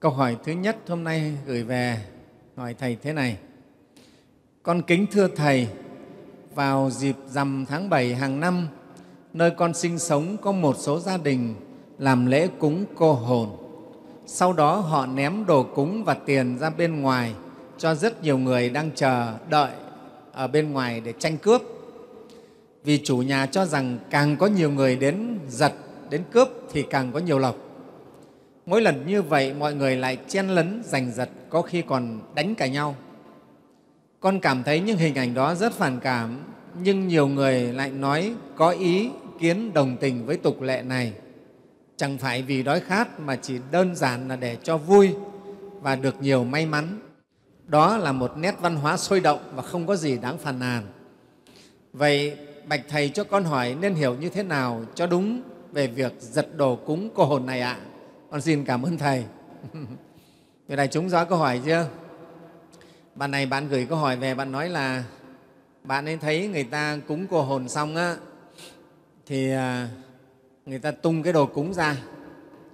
Câu hỏi thứ nhất hôm nay gửi về hỏi Thầy thế này. Con kính thưa Thầy, vào dịp rằm tháng 7 hàng năm, nơi con sinh sống có một số gia đình làm lễ cúng cô hồn. Sau đó họ ném đồ cúng và tiền ra bên ngoài cho rất nhiều người đang chờ đợi ở bên ngoài để tranh cướp. Vì chủ nhà cho rằng càng có nhiều người đến giật, đến cướp thì càng có nhiều lộc mỗi lần như vậy mọi người lại chen lấn giành giật có khi còn đánh cả nhau con cảm thấy những hình ảnh đó rất phản cảm nhưng nhiều người lại nói có ý kiến đồng tình với tục lệ này chẳng phải vì đói khát mà chỉ đơn giản là để cho vui và được nhiều may mắn đó là một nét văn hóa sôi động và không có gì đáng phàn nàn vậy bạch thầy cho con hỏi nên hiểu như thế nào cho đúng về việc giật đồ cúng cô hồn này ạ à? con xin cảm ơn thầy Vậy này chúng rõ câu hỏi chưa? Bạn này bạn gửi câu hỏi về, bạn nói là bạn ấy thấy người ta cúng cô hồn xong á, thì à, người ta tung cái đồ cúng ra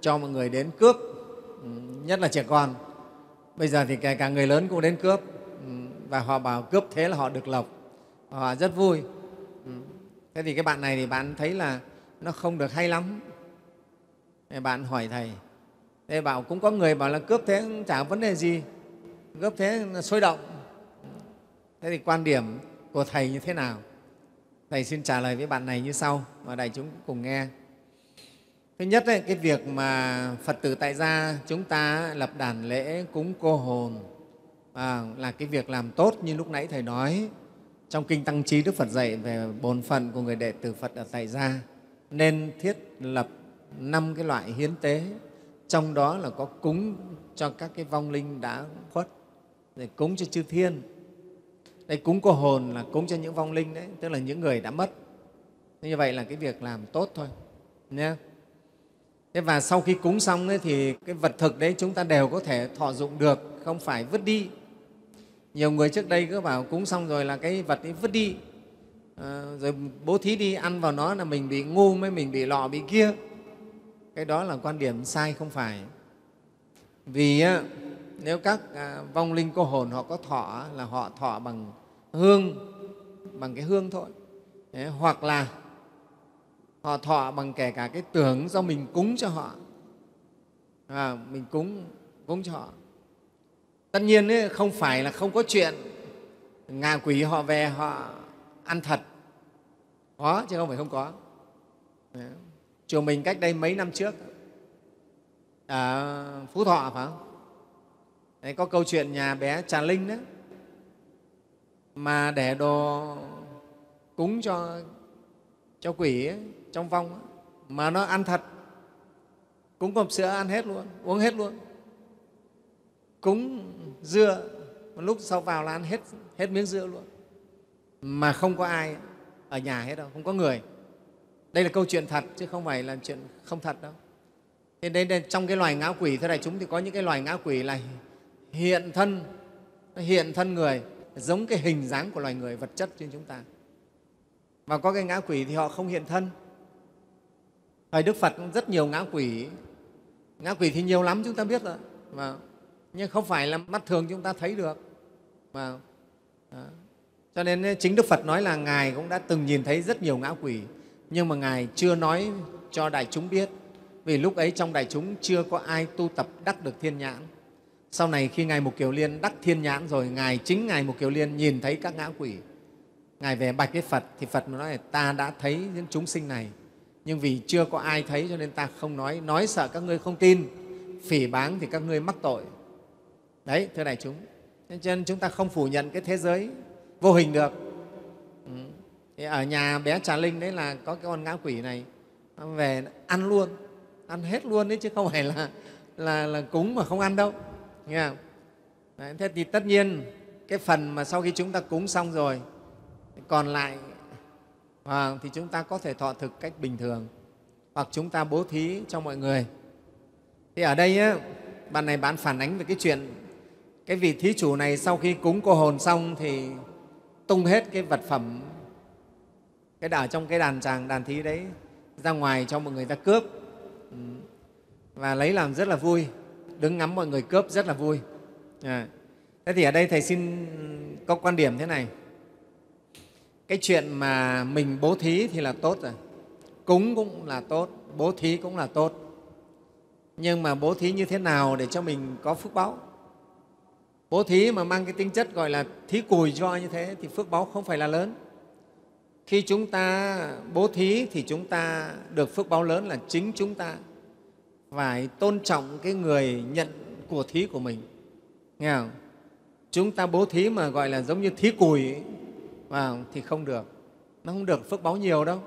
cho mọi người đến cướp, ừ, nhất là trẻ con. Bây giờ thì kể cả người lớn cũng đến cướp ừ, và họ bảo cướp thế là họ được lộc, họ rất vui. Ừ. Thế thì cái bạn này thì bạn thấy là nó không được hay lắm. Bạn hỏi Thầy, Thế bảo cũng có người bảo là cướp thế cũng chả vấn đề gì, cướp thế sôi động. Thế thì quan điểm của Thầy như thế nào? Thầy xin trả lời với bạn này như sau mà đại chúng cùng nghe. Thứ nhất, ấy, cái việc mà Phật tử tại gia chúng ta lập đàn lễ cúng cô hồn à, là cái việc làm tốt như lúc nãy Thầy nói trong Kinh Tăng Trí Đức Phật dạy về bốn phận của người đệ tử Phật ở tại gia nên thiết lập năm cái loại hiến tế trong đó là có cúng cho các cái vong linh đã khuất rồi cúng cho chư thiên đây cúng cô hồn là cúng cho những vong linh đấy tức là những người đã mất như vậy là cái việc làm tốt thôi nhé thế và sau khi cúng xong ấy, thì cái vật thực đấy chúng ta đều có thể thọ dụng được không phải vứt đi nhiều người trước đây cứ bảo cúng xong rồi là cái vật ấy vứt đi à, rồi bố thí đi ăn vào nó là mình bị ngu mới mình bị lọ bị kia cái đó là quan điểm sai không phải vì nếu các à, vong linh cô hồn họ có thọ là họ thọ bằng hương bằng cái hương thôi hoặc là họ thọ bằng kể cả cái tưởng do mình cúng cho họ à, mình cúng cúng cho họ tất nhiên ấy, không phải là không có chuyện ngạ quỷ họ về họ ăn thật có chứ không phải không có Đấy chùa mình cách đây mấy năm trước ở à, phú thọ phải không Đấy, có câu chuyện nhà bé trà linh đó mà để đồ cúng cho cho quỷ ấy, trong vong ấy, mà nó ăn thật cúng hộp sữa ăn hết luôn uống hết luôn cúng dưa một lúc sau vào là ăn hết hết miếng dưa luôn mà không có ai ở nhà hết đâu không có người đây là câu chuyện thật chứ không phải là chuyện không thật đâu thế đấy, đấy trong cái loài ngã quỷ thế này chúng thì có những cái loài ngã quỷ là hiện thân hiện thân người giống cái hình dáng của loài người vật chất trên chúng ta mà có cái ngã quỷ thì họ không hiện thân thời đức phật rất nhiều ngã quỷ ngã quỷ thì nhiều lắm chúng ta biết rồi mà nhưng không phải là mắt thường chúng ta thấy được mà à, cho nên chính đức phật nói là ngài cũng đã từng nhìn thấy rất nhiều ngã quỷ nhưng mà Ngài chưa nói cho đại chúng biết vì lúc ấy trong đại chúng chưa có ai tu tập đắc được thiên nhãn. Sau này khi Ngài Mục Kiều Liên đắc thiên nhãn rồi, Ngài chính Ngài Mục Kiều Liên nhìn thấy các ngã quỷ, Ngài về bạch với Phật thì Phật nói là ta đã thấy những chúng sinh này nhưng vì chưa có ai thấy cho nên ta không nói, nói sợ các ngươi không tin, phỉ báng thì các ngươi mắc tội. Đấy, thưa đại chúng, cho nên chúng ta không phủ nhận cái thế giới vô hình được ở nhà bé trà linh đấy là có cái con ngã quỷ này về ăn luôn ăn hết luôn đấy chứ không phải là là, là cúng mà không ăn đâu nghe không? Đấy, thế thì tất nhiên cái phần mà sau khi chúng ta cúng xong rồi còn lại à, thì chúng ta có thể thọ thực cách bình thường hoặc chúng ta bố thí cho mọi người thì ở đây á, bạn này bạn phản ánh về cái chuyện cái vị thí chủ này sau khi cúng cô hồn xong thì tung hết cái vật phẩm cái ở trong cái đàn tràng đàn thí đấy ra ngoài cho mọi người ta cướp ừ. và lấy làm rất là vui đứng ngắm mọi người cướp rất là vui à. thế thì ở đây thầy xin có quan điểm thế này cái chuyện mà mình bố thí thì là tốt rồi cúng cũng là tốt bố thí cũng là tốt nhưng mà bố thí như thế nào để cho mình có phước báo bố thí mà mang cái tính chất gọi là thí cùi cho như thế thì phước báo không phải là lớn khi chúng ta bố thí thì chúng ta được phước báo lớn là chính chúng ta phải tôn trọng cái người nhận của thí của mình nghe không chúng ta bố thí mà gọi là giống như thí cùi vào thì không được nó không được phước báo nhiều đâu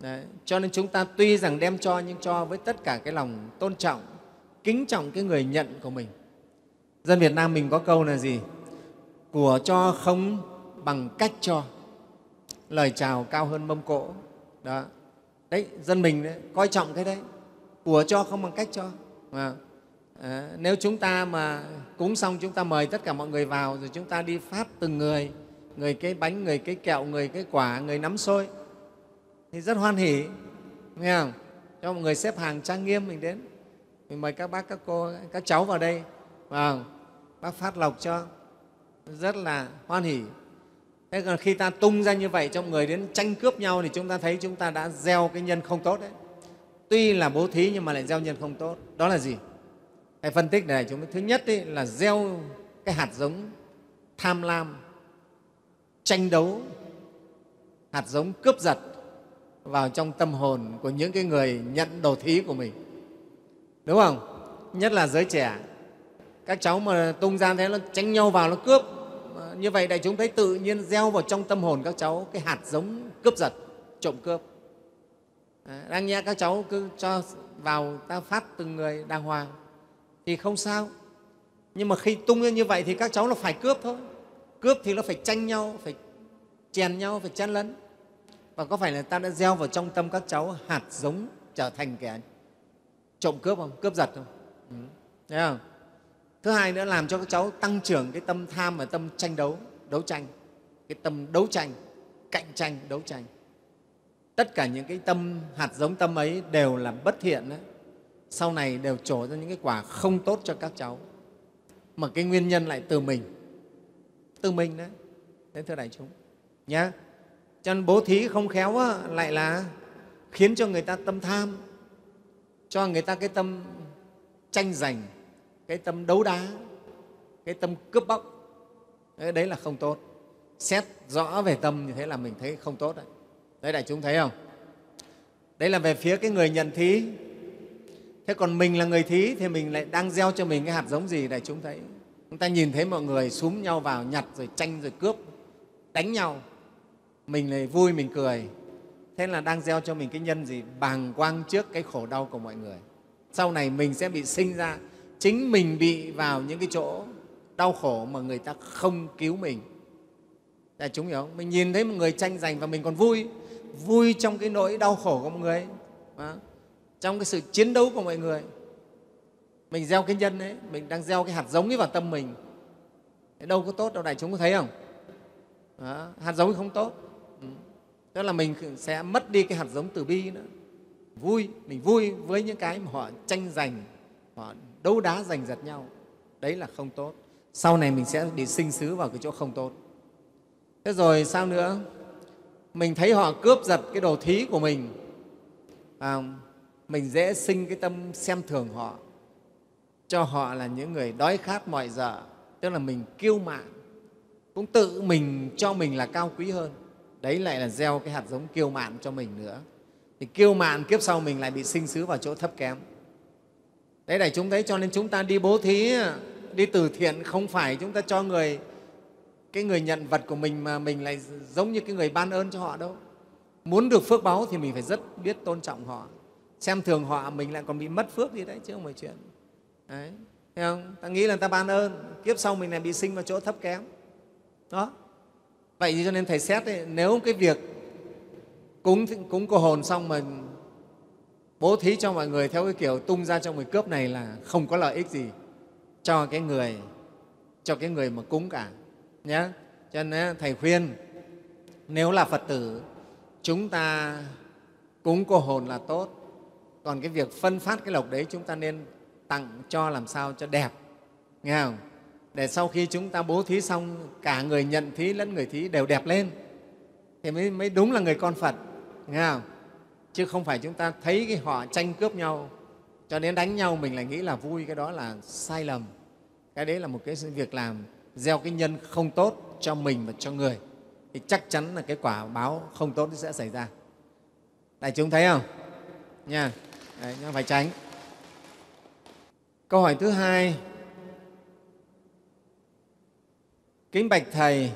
Đấy. cho nên chúng ta tuy rằng đem cho nhưng cho với tất cả cái lòng tôn trọng kính trọng cái người nhận của mình dân việt nam mình có câu là gì của cho không bằng cách cho lời chào cao hơn mâm cỗ đó đấy dân mình đấy, coi trọng cái đấy của cho không bằng cách cho mà à, nếu chúng ta mà cúng xong chúng ta mời tất cả mọi người vào rồi chúng ta đi phát từng người người cái bánh người cái kẹo người cái quả người nắm xôi thì rất hoan hỉ nghe không cho mọi người xếp hàng trang nghiêm mình đến mình mời các bác các cô các cháu vào đây vào bác phát lộc cho rất là hoan hỉ thế còn khi ta tung ra như vậy trong người đến tranh cướp nhau thì chúng ta thấy chúng ta đã gieo cái nhân không tốt đấy tuy là bố thí nhưng mà lại gieo nhân không tốt đó là gì hãy phân tích này chúng ta thứ nhất ý, là gieo cái hạt giống tham lam tranh đấu hạt giống cướp giật vào trong tâm hồn của những cái người nhận đồ thí của mình đúng không nhất là giới trẻ các cháu mà tung ra thế nó tranh nhau vào nó cướp như vậy đại chúng thấy tự nhiên gieo vào trong tâm hồn các cháu cái hạt giống cướp giật trộm cướp đang nghe các cháu cứ cho vào ta phát từng người đàng hoàng thì không sao nhưng mà khi tung lên như vậy thì các cháu là phải cướp thôi cướp thì nó phải tranh nhau phải chèn nhau phải chen lấn và có phải là ta đã gieo vào trong tâm các cháu hạt giống trở thành kẻ trộm cướp không cướp giật không ừ. thấy không thứ hai nữa làm cho các cháu tăng trưởng cái tâm tham và tâm tranh đấu đấu tranh cái tâm đấu tranh cạnh tranh đấu tranh tất cả những cái tâm hạt giống tâm ấy đều là bất thiện đấy sau này đều trổ ra những cái quả không tốt cho các cháu mà cái nguyên nhân lại từ mình từ mình đấy đấy thưa đại chúng nhé cho nên bố thí không khéo á, lại là khiến cho người ta tâm tham cho người ta cái tâm tranh giành cái tâm đấu đá cái tâm cướp bóc đấy là không tốt xét rõ về tâm như thế là mình thấy không tốt đấy đấy đại chúng thấy không đấy là về phía cái người nhận thí thế còn mình là người thí thì mình lại đang gieo cho mình cái hạt giống gì đại chúng thấy chúng ta nhìn thấy mọi người xúm nhau vào nhặt rồi tranh rồi cướp đánh nhau mình lại vui mình cười thế là đang gieo cho mình cái nhân gì bàng quang trước cái khổ đau của mọi người sau này mình sẽ bị sinh ra chính mình bị vào những cái chỗ đau khổ mà người ta không cứu mình đại chúng hiểu không mình nhìn thấy một người tranh giành và mình còn vui vui trong cái nỗi đau khổ của mọi người ấy. trong cái sự chiến đấu của mọi người mình gieo cái nhân ấy mình đang gieo cái hạt giống ấy vào tâm mình đâu có tốt đâu đại chúng có thấy không Đó. hạt giống không tốt ừ. tức là mình sẽ mất đi cái hạt giống từ bi nữa vui mình vui với những cái mà họ tranh giành họ đấu đá giành giật nhau đấy là không tốt sau này mình sẽ đi sinh xứ vào cái chỗ không tốt thế rồi sao nữa mình thấy họ cướp giật cái đồ thí của mình à, mình dễ sinh cái tâm xem thường họ cho họ là những người đói khát mọi giờ tức là mình kiêu mạn cũng tự mình cho mình là cao quý hơn đấy lại là gieo cái hạt giống kiêu mạn cho mình nữa thì kiêu mạn kiếp sau mình lại bị sinh xứ vào chỗ thấp kém đấy đại chúng thấy cho nên chúng ta đi bố thí đi từ thiện không phải chúng ta cho người cái người nhận vật của mình mà mình lại giống như cái người ban ơn cho họ đâu muốn được phước báo thì mình phải rất biết tôn trọng họ xem thường họ mình lại còn bị mất phước gì đấy chứ không phải chuyện đấy thấy không ta nghĩ là ta ban ơn kiếp sau mình lại bị sinh vào chỗ thấp kém đó vậy cho nên thầy xét ấy, nếu cái việc cúng cúng cô hồn xong mà bố thí cho mọi người theo cái kiểu tung ra cho người cướp này là không có lợi ích gì cho cái người cho cái người mà cúng cả nhé cho nên thầy khuyên nếu là phật tử chúng ta cúng cô hồn là tốt còn cái việc phân phát cái lộc đấy chúng ta nên tặng cho làm sao cho đẹp nghe không để sau khi chúng ta bố thí xong cả người nhận thí lẫn người thí đều đẹp lên thì mới, mới đúng là người con phật nghe không chứ không phải chúng ta thấy cái họ tranh cướp nhau cho đến đánh nhau mình lại nghĩ là vui cái đó là sai lầm cái đấy là một cái việc làm gieo cái nhân không tốt cho mình và cho người thì chắc chắn là cái quả báo không tốt sẽ xảy ra đại chúng thấy không nha đấy, phải tránh câu hỏi thứ hai kính bạch thầy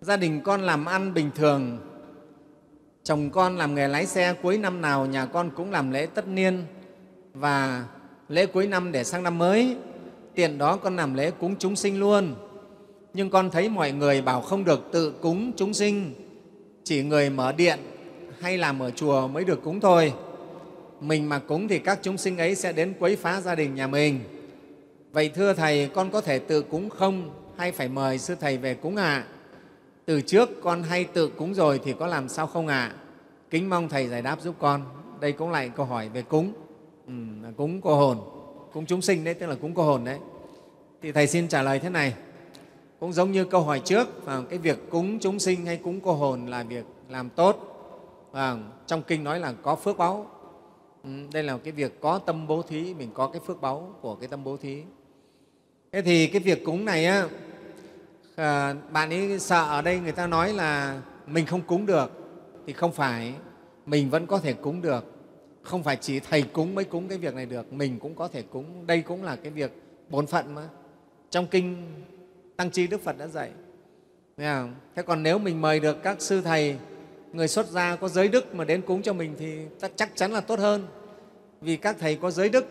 gia đình con làm ăn bình thường chồng con làm nghề lái xe cuối năm nào nhà con cũng làm lễ tất niên và lễ cuối năm để sang năm mới tiền đó con làm lễ cúng chúng sinh luôn nhưng con thấy mọi người bảo không được tự cúng chúng sinh chỉ người mở điện hay làm ở chùa mới được cúng thôi mình mà cúng thì các chúng sinh ấy sẽ đến quấy phá gia đình nhà mình vậy thưa thầy con có thể tự cúng không hay phải mời sư thầy về cúng ạ à? từ trước con hay tự cúng rồi thì có làm sao không ạ? À? Kính mong Thầy giải đáp giúp con. Đây cũng lại câu hỏi về cúng, ừ, cúng cô hồn, cúng chúng sinh đấy, tức là cúng cô hồn đấy. Thì Thầy xin trả lời thế này, cũng giống như câu hỏi trước, à, cái việc cúng chúng sinh hay cúng cô hồn là việc làm tốt. À, trong Kinh nói là có phước báu, ừ, đây là cái việc có tâm bố thí, mình có cái phước báu của cái tâm bố thí. Thế thì cái việc cúng này á, à, bạn ấy sợ ở đây người ta nói là mình không cúng được thì không phải mình vẫn có thể cúng được không phải chỉ thầy cúng mới cúng cái việc này được mình cũng có thể cúng đây cũng là cái việc bổn phận mà trong kinh tăng chi đức phật đã dạy thế còn nếu mình mời được các sư thầy người xuất gia có giới đức mà đến cúng cho mình thì chắc chắn là tốt hơn vì các thầy có giới đức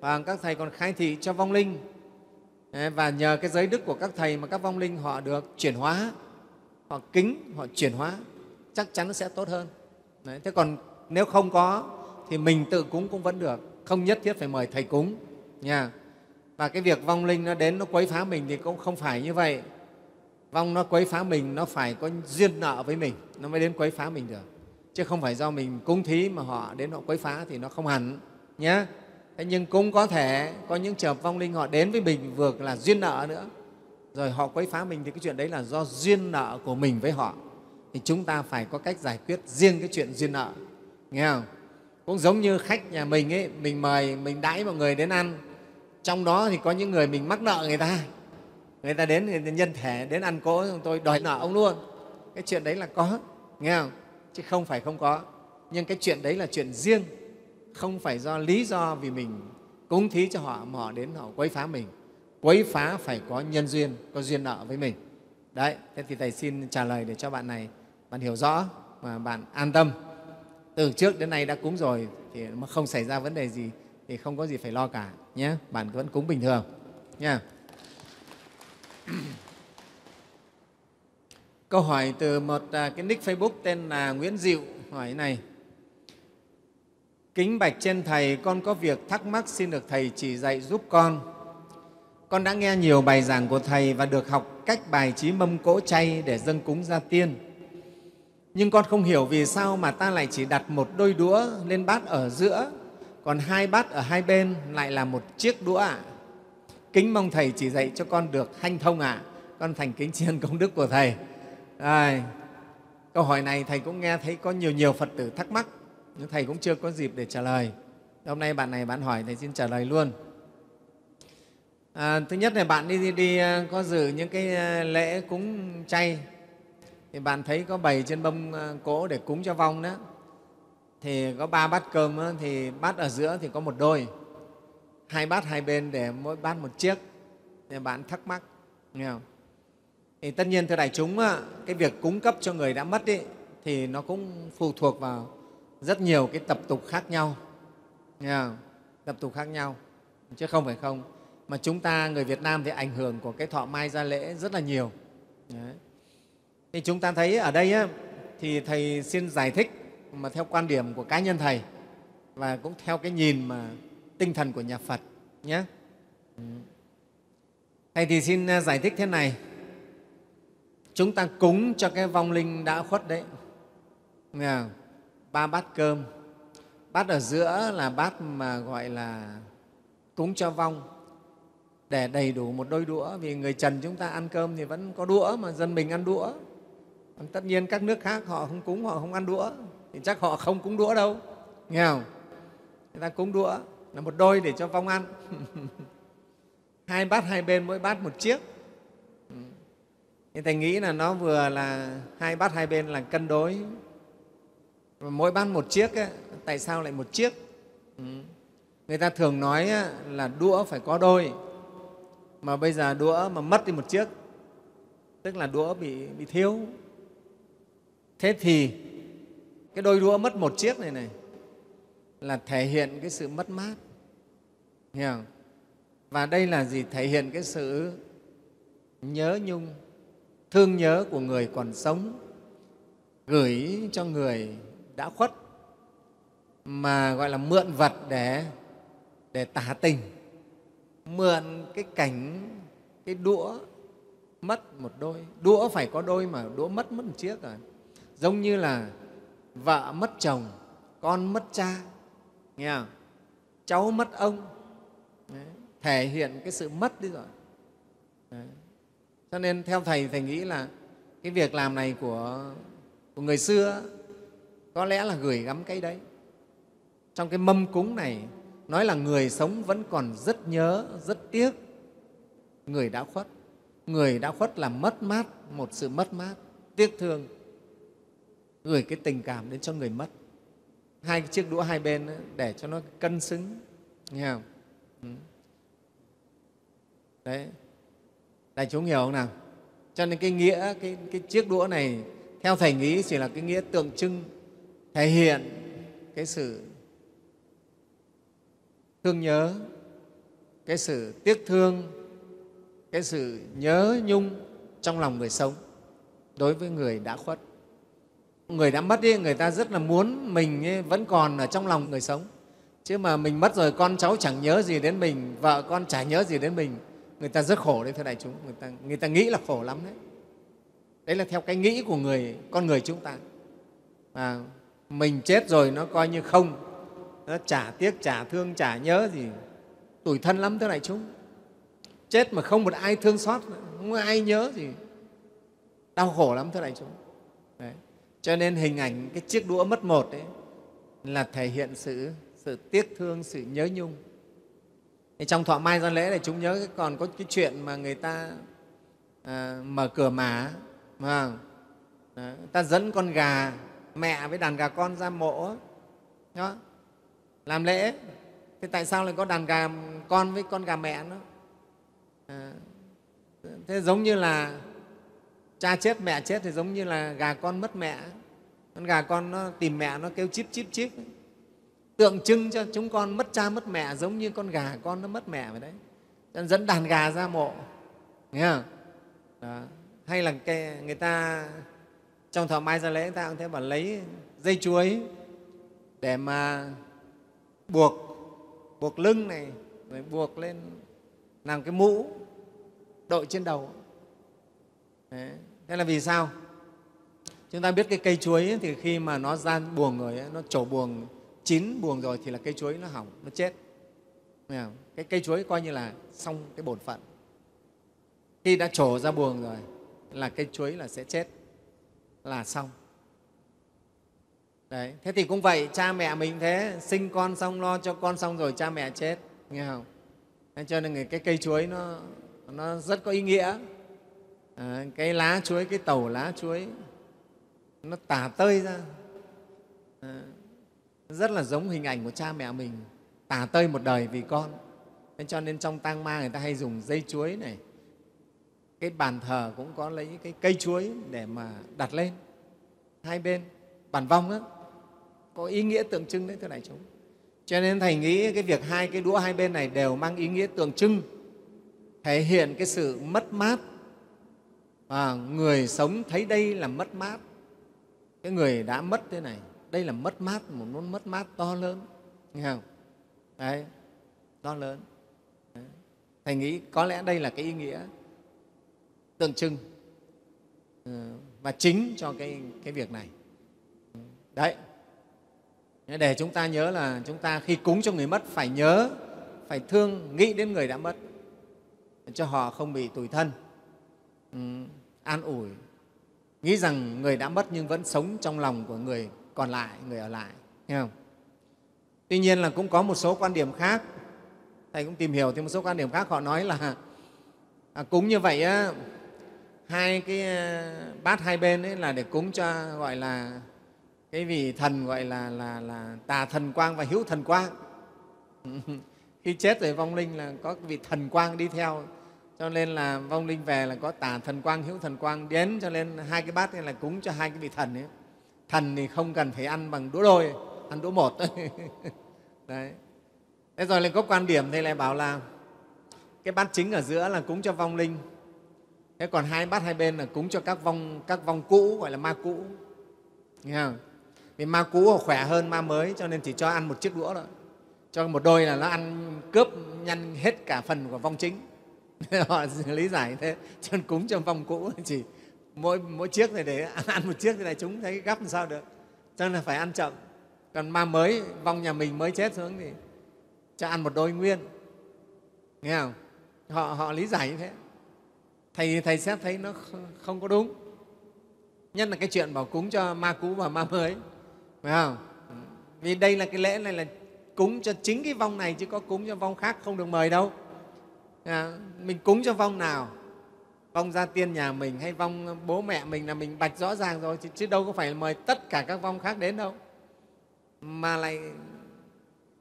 và các thầy còn khai thị cho vong linh và nhờ cái giới đức của các thầy mà các vong linh họ được chuyển hóa họ kính họ chuyển hóa chắc chắn nó sẽ tốt hơn Đấy, thế còn nếu không có thì mình tự cúng cũng vẫn được không nhất thiết phải mời thầy cúng nha và cái việc vong linh nó đến nó quấy phá mình thì cũng không phải như vậy vong nó quấy phá mình nó phải có duyên nợ với mình nó mới đến quấy phá mình được chứ không phải do mình cúng thí mà họ đến họ quấy phá thì nó không hẳn nhé thế nhưng cũng có thể có những trường vong linh họ đến với mình vừa là duyên nợ nữa rồi họ quấy phá mình thì cái chuyện đấy là do duyên nợ của mình với họ thì chúng ta phải có cách giải quyết riêng cái chuyện duyên nợ nghe không cũng giống như khách nhà mình ấy mình mời mình đãi mọi người đến ăn trong đó thì có những người mình mắc nợ người ta người ta đến người nhân thể đến ăn cỗ tôi đòi nợ ông luôn cái chuyện đấy là có nghe không chứ không phải không có nhưng cái chuyện đấy là chuyện riêng không phải do lý do vì mình cúng thí cho họ mà họ đến họ quấy phá mình quấy phá phải có nhân duyên có duyên nợ với mình đấy thế thì thầy xin trả lời để cho bạn này bạn hiểu rõ và bạn an tâm từ trước đến nay đã cúng rồi thì mà không xảy ra vấn đề gì thì không có gì phải lo cả nhé bạn vẫn cúng bình thường nha câu hỏi từ một à, cái nick facebook tên là nguyễn diệu hỏi này Kính bạch trên Thầy, con có việc thắc mắc xin được Thầy chỉ dạy giúp con. Con đã nghe nhiều bài giảng của Thầy và được học cách bài trí mâm cỗ chay để dâng cúng gia tiên. Nhưng con không hiểu vì sao mà ta lại chỉ đặt một đôi đũa lên bát ở giữa, còn hai bát ở hai bên lại là một chiếc đũa ạ. À. Kính mong Thầy chỉ dạy cho con được hanh thông ạ. À. Con thành kính tri ân công đức của Thầy. À, câu hỏi này Thầy cũng nghe thấy có nhiều nhiều Phật tử thắc mắc nhưng thầy cũng chưa có dịp để trả lời hôm nay bạn này bạn hỏi thầy xin trả lời luôn à, thứ nhất là bạn đi, đi đi à, có dự những cái à, lễ cúng chay thì bạn thấy có bày trên bông à, cỗ để cúng cho vong đó thì có ba bát cơm đó, thì bát ở giữa thì có một đôi hai bát hai bên để mỗi bát một chiếc thì bạn thắc mắc nghe không? thì tất nhiên thưa đại chúng cái việc cúng cấp cho người đã mất ý, thì nó cũng phụ thuộc vào rất nhiều cái tập tục khác nhau nghe tập tục khác nhau chứ không phải không mà chúng ta người Việt Nam thì ảnh hưởng của cái thọ mai gia lễ rất là nhiều Đấy. thì chúng ta thấy ở đây á, thì thầy xin giải thích mà theo quan điểm của cá nhân thầy và cũng theo cái nhìn mà tinh thần của nhà Phật nhé thầy thì xin à, giải thích thế này chúng ta cúng cho cái vong linh đã khuất đấy nghe ba bát cơm bát ở giữa là bát mà gọi là cúng cho vong để đầy đủ một đôi đũa vì người trần chúng ta ăn cơm thì vẫn có đũa mà dân mình ăn đũa tất nhiên các nước khác họ không cúng họ không ăn đũa thì chắc họ không cúng đũa đâu nghe không người ta cúng đũa là một đôi để cho vong ăn hai bát hai bên mỗi bát một chiếc thì thầy nghĩ là nó vừa là hai bát hai bên là cân đối mỗi ban một chiếc ấy, tại sao lại một chiếc ừ. người ta thường nói là đũa phải có đôi mà bây giờ đũa mà mất đi một chiếc tức là đũa bị, bị thiếu thế thì cái đôi đũa mất một chiếc này này là thể hiện cái sự mất mát hiểu không? và đây là gì thể hiện cái sự nhớ nhung thương nhớ của người còn sống gửi cho người đã khuất mà gọi là mượn vật để, để tả tình, mượn cái cảnh, cái đũa mất một đôi. Đũa phải có đôi mà đũa mất mất một chiếc rồi. Giống như là vợ mất chồng, con mất cha, nghe không? cháu mất ông, Đấy, thể hiện cái sự mất đi rồi. Đấy. Cho nên theo Thầy, Thầy nghĩ là cái việc làm này của, của người xưa có lẽ là gửi gắm cái đấy trong cái mâm cúng này nói là người sống vẫn còn rất nhớ rất tiếc người đã khuất người đã khuất là mất mát một sự mất mát tiếc thương gửi cái tình cảm đến cho người mất hai cái chiếc đũa hai bên để cho nó cân xứng nghe không ừ. đấy đại chúng hiểu không nào cho nên cái nghĩa cái, cái chiếc đũa này theo thầy nghĩ chỉ là cái nghĩa tượng trưng thể hiện cái sự thương nhớ cái sự tiếc thương cái sự nhớ nhung trong lòng người sống đối với người đã khuất người đã mất đi người ta rất là muốn mình vẫn còn ở trong lòng người sống chứ mà mình mất rồi con cháu chẳng nhớ gì đến mình vợ con chả nhớ gì đến mình người ta rất khổ đấy thưa đại chúng người ta, người ta nghĩ là khổ lắm đấy đấy là theo cái nghĩ của người con người chúng ta à, mình chết rồi nó coi như không nó chả tiếc chả thương chả nhớ gì tủi thân lắm thế này chúng chết mà không một ai thương xót không ai nhớ gì đau khổ lắm thế này chúng đấy. cho nên hình ảnh cái chiếc đũa mất một đấy là thể hiện sự sự tiếc thương sự nhớ nhung trong thọ mai gian lễ này chúng nhớ còn có cái chuyện mà người ta à, mở cửa mả mà, mà, ta dẫn con gà mẹ với đàn gà con ra mộ đó, làm lễ thế tại sao lại có đàn gà con với con gà mẹ nữa à, thế giống như là cha chết mẹ chết thì giống như là gà con mất mẹ con gà con nó tìm mẹ nó kêu chip chip chip. tượng trưng cho chúng con mất cha mất mẹ giống như con gà con nó mất mẹ vậy đấy cho dẫn đàn gà ra mộ nghe không? Đó. hay là cái, người ta trong thờ mai ra lễ ta cũng thế mà lấy dây chuối để mà buộc buộc lưng này rồi buộc lên làm cái mũ đội trên đầu Đấy. thế là vì sao chúng ta biết cái cây chuối ấy, thì khi mà nó ra buồng rồi ấy, nó trổ buồng chín buồng rồi thì là cây chuối nó hỏng nó chết cái cây chuối coi như là xong cái bổn phận khi đã trổ ra buồng rồi là cây chuối là sẽ chết là xong đấy thế thì cũng vậy cha mẹ mình thế sinh con xong lo cho con xong rồi cha mẹ chết nghe không thế cho nên cái cây chuối nó, nó rất có ý nghĩa à, cái lá chuối cái tẩu lá chuối nó tả tơi ra à, rất là giống hình ảnh của cha mẹ mình tả tơi một đời vì con nên cho nên trong tang ma người ta hay dùng dây chuối này cái bàn thờ cũng có lấy cái cây chuối để mà đặt lên hai bên bàn vong đó, có ý nghĩa tượng trưng đấy thưa đại chúng cho nên thầy nghĩ cái việc hai cái đũa hai bên này đều mang ý nghĩa tượng trưng thể hiện cái sự mất mát và người sống thấy đây là mất mát cái người đã mất thế này đây là mất mát một món mất mát to lớn nghe không đấy to lớn đấy. thầy nghĩ có lẽ đây là cái ý nghĩa tượng trưng ờ, và chính cho cái, cái việc này. Đấy, để chúng ta nhớ là chúng ta khi cúng cho người mất phải nhớ, phải thương, nghĩ đến người đã mất cho họ không bị tủi thân, ừ, an ủi, nghĩ rằng người đã mất nhưng vẫn sống trong lòng của người còn lại, người ở lại. Nghe không? Tuy nhiên là cũng có một số quan điểm khác, Thầy cũng tìm hiểu thêm một số quan điểm khác, họ nói là à, cúng như vậy á, hai cái ờ, bát hai bên ấy là để cúng cho gọi là cái vị thần gọi là, là, là tà thần quang và hữu thần quang khi chết rồi vong linh là có vị thần quang đi theo cho nên là vong linh về là có tà thần quang hữu thần quang đến cho nên hai cái bát này là cúng cho hai cái vị thần ấy thần thì không cần phải ăn bằng đũa đôi ăn đũa một đấy thế rồi lại có quan điểm thì lại bảo là cái bát chính ở giữa là cúng cho vong linh thế còn hai bát hai bên là cúng cho các vong các vong cũ gọi là ma cũ nghe không? vì ma cũ khỏe hơn ma mới cho nên chỉ cho ăn một chiếc đũa thôi cho một đôi là nó ăn cướp nhanh hết cả phần của vong chính họ lý giải thế cho nên cúng cho vong cũ chỉ mỗi mỗi chiếc này để ăn một chiếc thì này chúng thấy gấp làm sao được cho nên là phải ăn chậm còn ma mới vong nhà mình mới chết xuống thì cho ăn một đôi nguyên nghe không họ họ lý giải như thế thầy thầy xét thấy nó không có đúng nhất là cái chuyện bảo cúng cho ma cũ và ma mới phải không vì đây là cái lễ này là cúng cho chính cái vong này chứ có cúng cho vong khác không được mời đâu à, mình cúng cho vong nào vong gia tiên nhà mình hay vong bố mẹ mình là mình bạch rõ ràng rồi chứ, chứ đâu có phải mời tất cả các vong khác đến đâu mà lại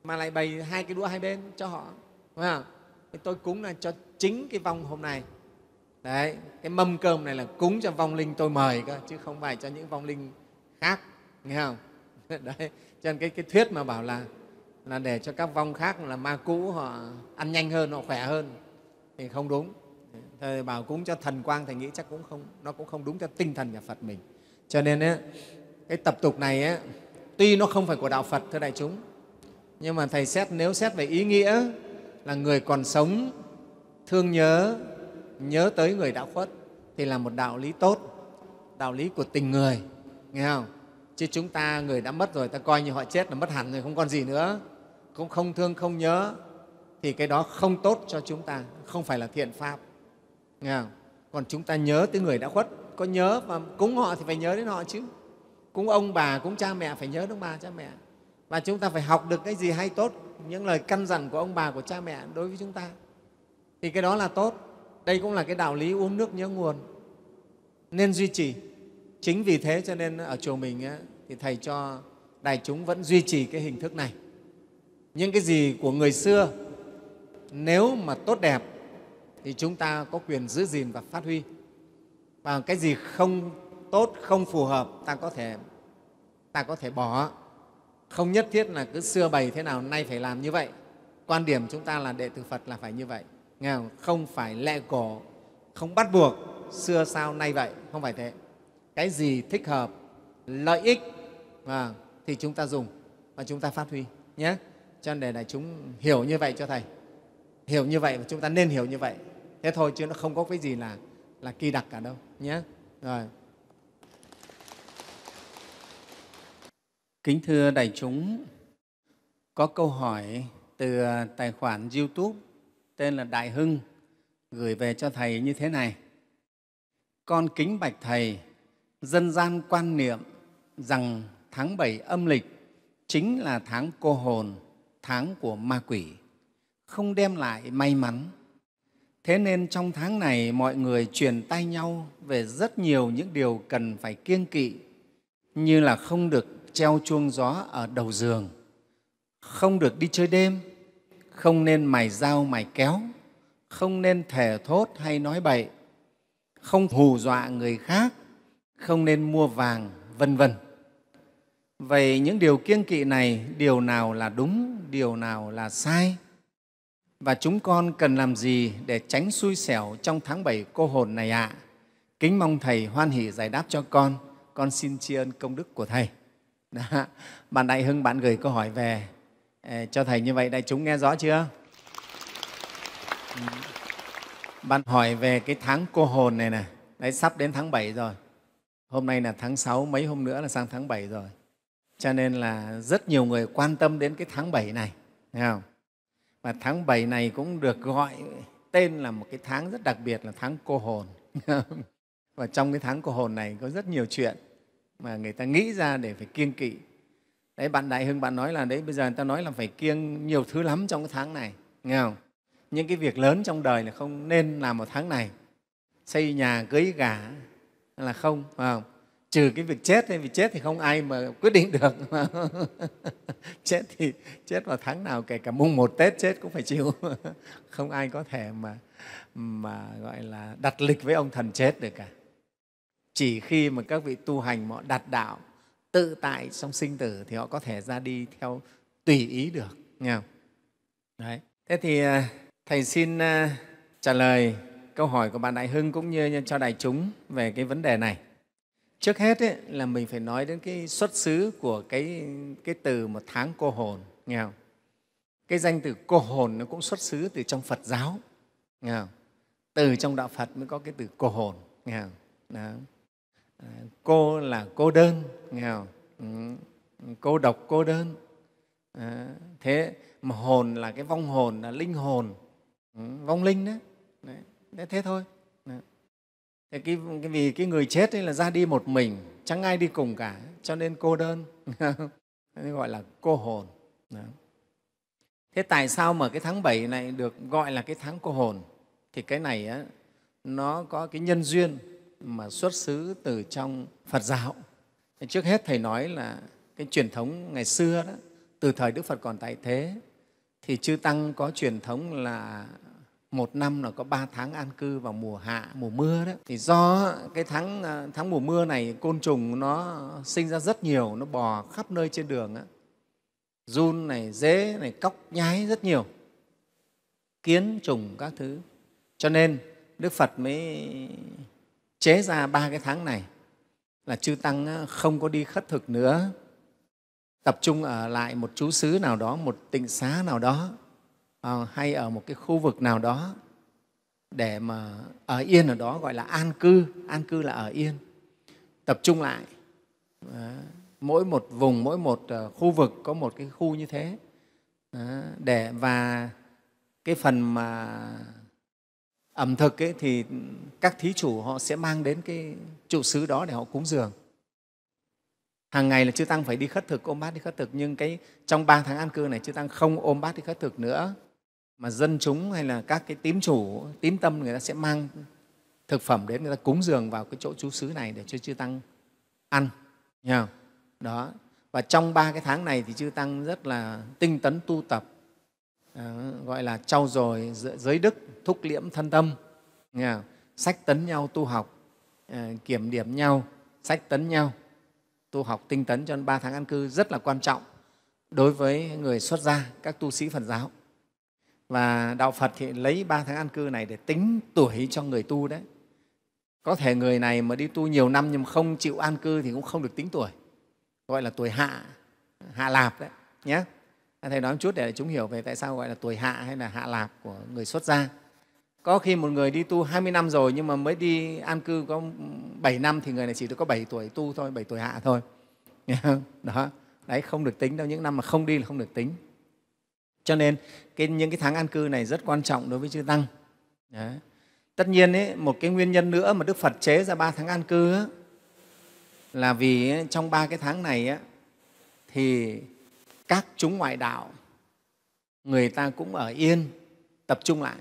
mà lại bày hai cái đũa hai bên cho họ phải không? tôi cúng là cho chính cái vong hôm nay đấy cái mâm cơm này là cúng cho vong linh tôi mời cơ chứ không phải cho những vong linh khác nghe không đấy cho nên cái, cái thuyết mà bảo là là để cho các vong khác là ma cũ họ ăn nhanh hơn họ khỏe hơn thì không đúng thầy bảo cúng cho thần quang thầy nghĩ chắc cũng không nó cũng không đúng cho tinh thần nhà phật mình cho nên ấy, cái tập tục này ấy, tuy nó không phải của đạo phật thưa đại chúng nhưng mà thầy xét nếu xét về ý nghĩa là người còn sống thương nhớ nhớ tới người đã khuất thì là một đạo lý tốt đạo lý của tình người nghe không chứ chúng ta người đã mất rồi ta coi như họ chết là mất hẳn rồi không còn gì nữa cũng không thương không nhớ thì cái đó không tốt cho chúng ta không phải là thiện pháp nghe không? còn chúng ta nhớ tới người đã khuất có nhớ và cúng họ thì phải nhớ đến họ chứ cúng ông bà cúng cha mẹ phải nhớ đến bà cha mẹ và chúng ta phải học được cái gì hay tốt những lời căn dặn của ông bà của cha mẹ đối với chúng ta thì cái đó là tốt đây cũng là cái đạo lý uống nước nhớ nguồn nên duy trì chính vì thế cho nên ở chùa mình ấy, thì thầy cho đại chúng vẫn duy trì cái hình thức này những cái gì của người xưa nếu mà tốt đẹp thì chúng ta có quyền giữ gìn và phát huy và cái gì không tốt không phù hợp ta có thể ta có thể bỏ không nhất thiết là cứ xưa bày thế nào nay phải làm như vậy quan điểm chúng ta là đệ tử phật là phải như vậy Nghe không? không phải lẹ cổ, không bắt buộc, xưa sao nay vậy, không phải thế. Cái gì thích hợp, lợi ích à, thì chúng ta dùng và chúng ta phát huy nhé. Cho nên để đại chúng hiểu như vậy cho Thầy. Hiểu như vậy và chúng ta nên hiểu như vậy. Thế thôi chứ nó không có cái gì là, là kỳ đặc cả đâu nhé. Rồi. Kính thưa đại chúng, có câu hỏi từ tài khoản YouTube tên là Đại Hưng gửi về cho Thầy như thế này. Con kính bạch Thầy, dân gian quan niệm rằng tháng bảy âm lịch chính là tháng cô hồn, tháng của ma quỷ, không đem lại may mắn. Thế nên trong tháng này mọi người truyền tay nhau về rất nhiều những điều cần phải kiêng kỵ như là không được treo chuông gió ở đầu giường, không được đi chơi đêm, không nên mài dao mài kéo, không nên thề thốt hay nói bậy, không hù dọa người khác, không nên mua vàng, vân vân. Vậy những điều kiêng kỵ này, điều nào là đúng, điều nào là sai? Và chúng con cần làm gì để tránh xui xẻo trong tháng bảy cô hồn này ạ? À? Kính mong Thầy hoan hỷ giải đáp cho con. Con xin tri ân công đức của Thầy. Đó. Bạn Đại Hưng, bạn gửi câu hỏi về cho thầy như vậy đại chúng nghe rõ chưa bạn hỏi về cái tháng cô hồn này nè, đấy sắp đến tháng 7 rồi hôm nay là tháng 6, mấy hôm nữa là sang tháng 7 rồi cho nên là rất nhiều người quan tâm đến cái tháng 7 này thấy không và tháng 7 này cũng được gọi tên là một cái tháng rất đặc biệt là tháng cô hồn và trong cái tháng cô hồn này có rất nhiều chuyện mà người ta nghĩ ra để phải kiêng kỵ đấy bạn đại hưng bạn nói là đấy bây giờ người ta nói là phải kiêng nhiều thứ lắm trong cái tháng này nghe không những cái việc lớn trong đời là không nên làm vào tháng này xây nhà cưới gả là không phải không trừ cái việc chết vì chết thì không ai mà quyết định được chết thì chết vào tháng nào kể cả mùng một tết chết cũng phải chịu không ai có thể mà mà gọi là đặt lịch với ông thần chết được cả chỉ khi mà các vị tu hành mà họ đặt đạo tự tại trong sinh tử thì họ có thể ra đi theo tùy ý được nghe không? Đấy. thế thì à, thầy xin à, trả lời câu hỏi của bạn đại hưng cũng như cho đại chúng về cái vấn đề này trước hết ấy, là mình phải nói đến cái xuất xứ của cái, cái từ một tháng cô hồn nghe không? cái danh từ cô hồn nó cũng xuất xứ từ trong phật giáo nghe không? từ trong đạo phật mới có cái từ cô hồn nghe không? Đó À, cô là cô đơn nghèo ừ, cô độc cô đơn à, thế mà hồn là cái vong hồn là linh hồn ừ, vong linh đó đấy, đấy thế thôi đấy. Thế cái, cái vì cái người chết ấy là ra đi một mình chẳng ai đi cùng cả cho nên cô đơn gọi là cô hồn đấy. thế tại sao mà cái tháng 7 này được gọi là cái tháng cô hồn thì cái này á, nó có cái nhân duyên mà xuất xứ từ trong Phật giáo. Trước hết Thầy nói là cái truyền thống ngày xưa đó, từ thời Đức Phật còn tại thế, thì Chư Tăng có truyền thống là một năm là có ba tháng an cư vào mùa hạ, mùa mưa đó. Thì do cái tháng, à, tháng mùa mưa này côn trùng nó sinh ra rất nhiều, nó bò khắp nơi trên đường đó. Run này, dế này, cóc nhái rất nhiều, kiến trùng các thứ. Cho nên Đức Phật mới chế ra ba cái tháng này là chư tăng không có đi khất thực nữa tập trung ở lại một chú xứ nào đó một tịnh xá nào đó à, hay ở một cái khu vực nào đó để mà ở yên ở đó gọi là an cư an cư là ở yên tập trung lại mỗi một vùng mỗi một ờ, khu vực có một cái khu như thế để và cái phần mà ẩm thực ấy, thì các thí chủ họ sẽ mang đến cái trụ xứ đó để họ cúng dường hàng ngày là chư tăng phải đi khất thực ôm bát đi khất thực nhưng cái trong ba tháng an cư này chư tăng không ôm bát đi khất thực nữa mà dân chúng hay là các cái tín chủ tín tâm người ta sẽ mang thực phẩm đến người ta cúng dường vào cái chỗ chú xứ này để cho chư tăng ăn Nghe đó và trong ba cái tháng này thì chư tăng rất là tinh tấn tu tập Ờ, gọi là trau dồi giới đức thúc liễm thân tâm sách tấn nhau tu học ờ, kiểm điểm nhau sách tấn nhau tu học tinh tấn cho ba tháng an cư rất là quan trọng đối với người xuất gia các tu sĩ phật giáo và đạo phật thì lấy ba tháng an cư này để tính tuổi cho người tu đấy có thể người này mà đi tu nhiều năm nhưng không chịu an cư thì cũng không được tính tuổi gọi là tuổi hạ hạ lạp đấy nhé thầy nói một chút để chúng hiểu về tại sao gọi là tuổi hạ hay là hạ lạp của người xuất gia có khi một người đi tu 20 năm rồi nhưng mà mới đi an cư có 7 năm thì người này chỉ được có 7 tuổi tu thôi, 7 tuổi hạ thôi. Đó, đấy không được tính đâu, những năm mà không đi là không được tính. Cho nên cái, những cái tháng an cư này rất quan trọng đối với chư Tăng. Đấy. Tất nhiên, ấy, một cái nguyên nhân nữa mà Đức Phật chế ra ba tháng an cư ấy, là vì trong ba cái tháng này ấy, thì các chúng ngoại đạo người ta cũng ở yên tập trung lại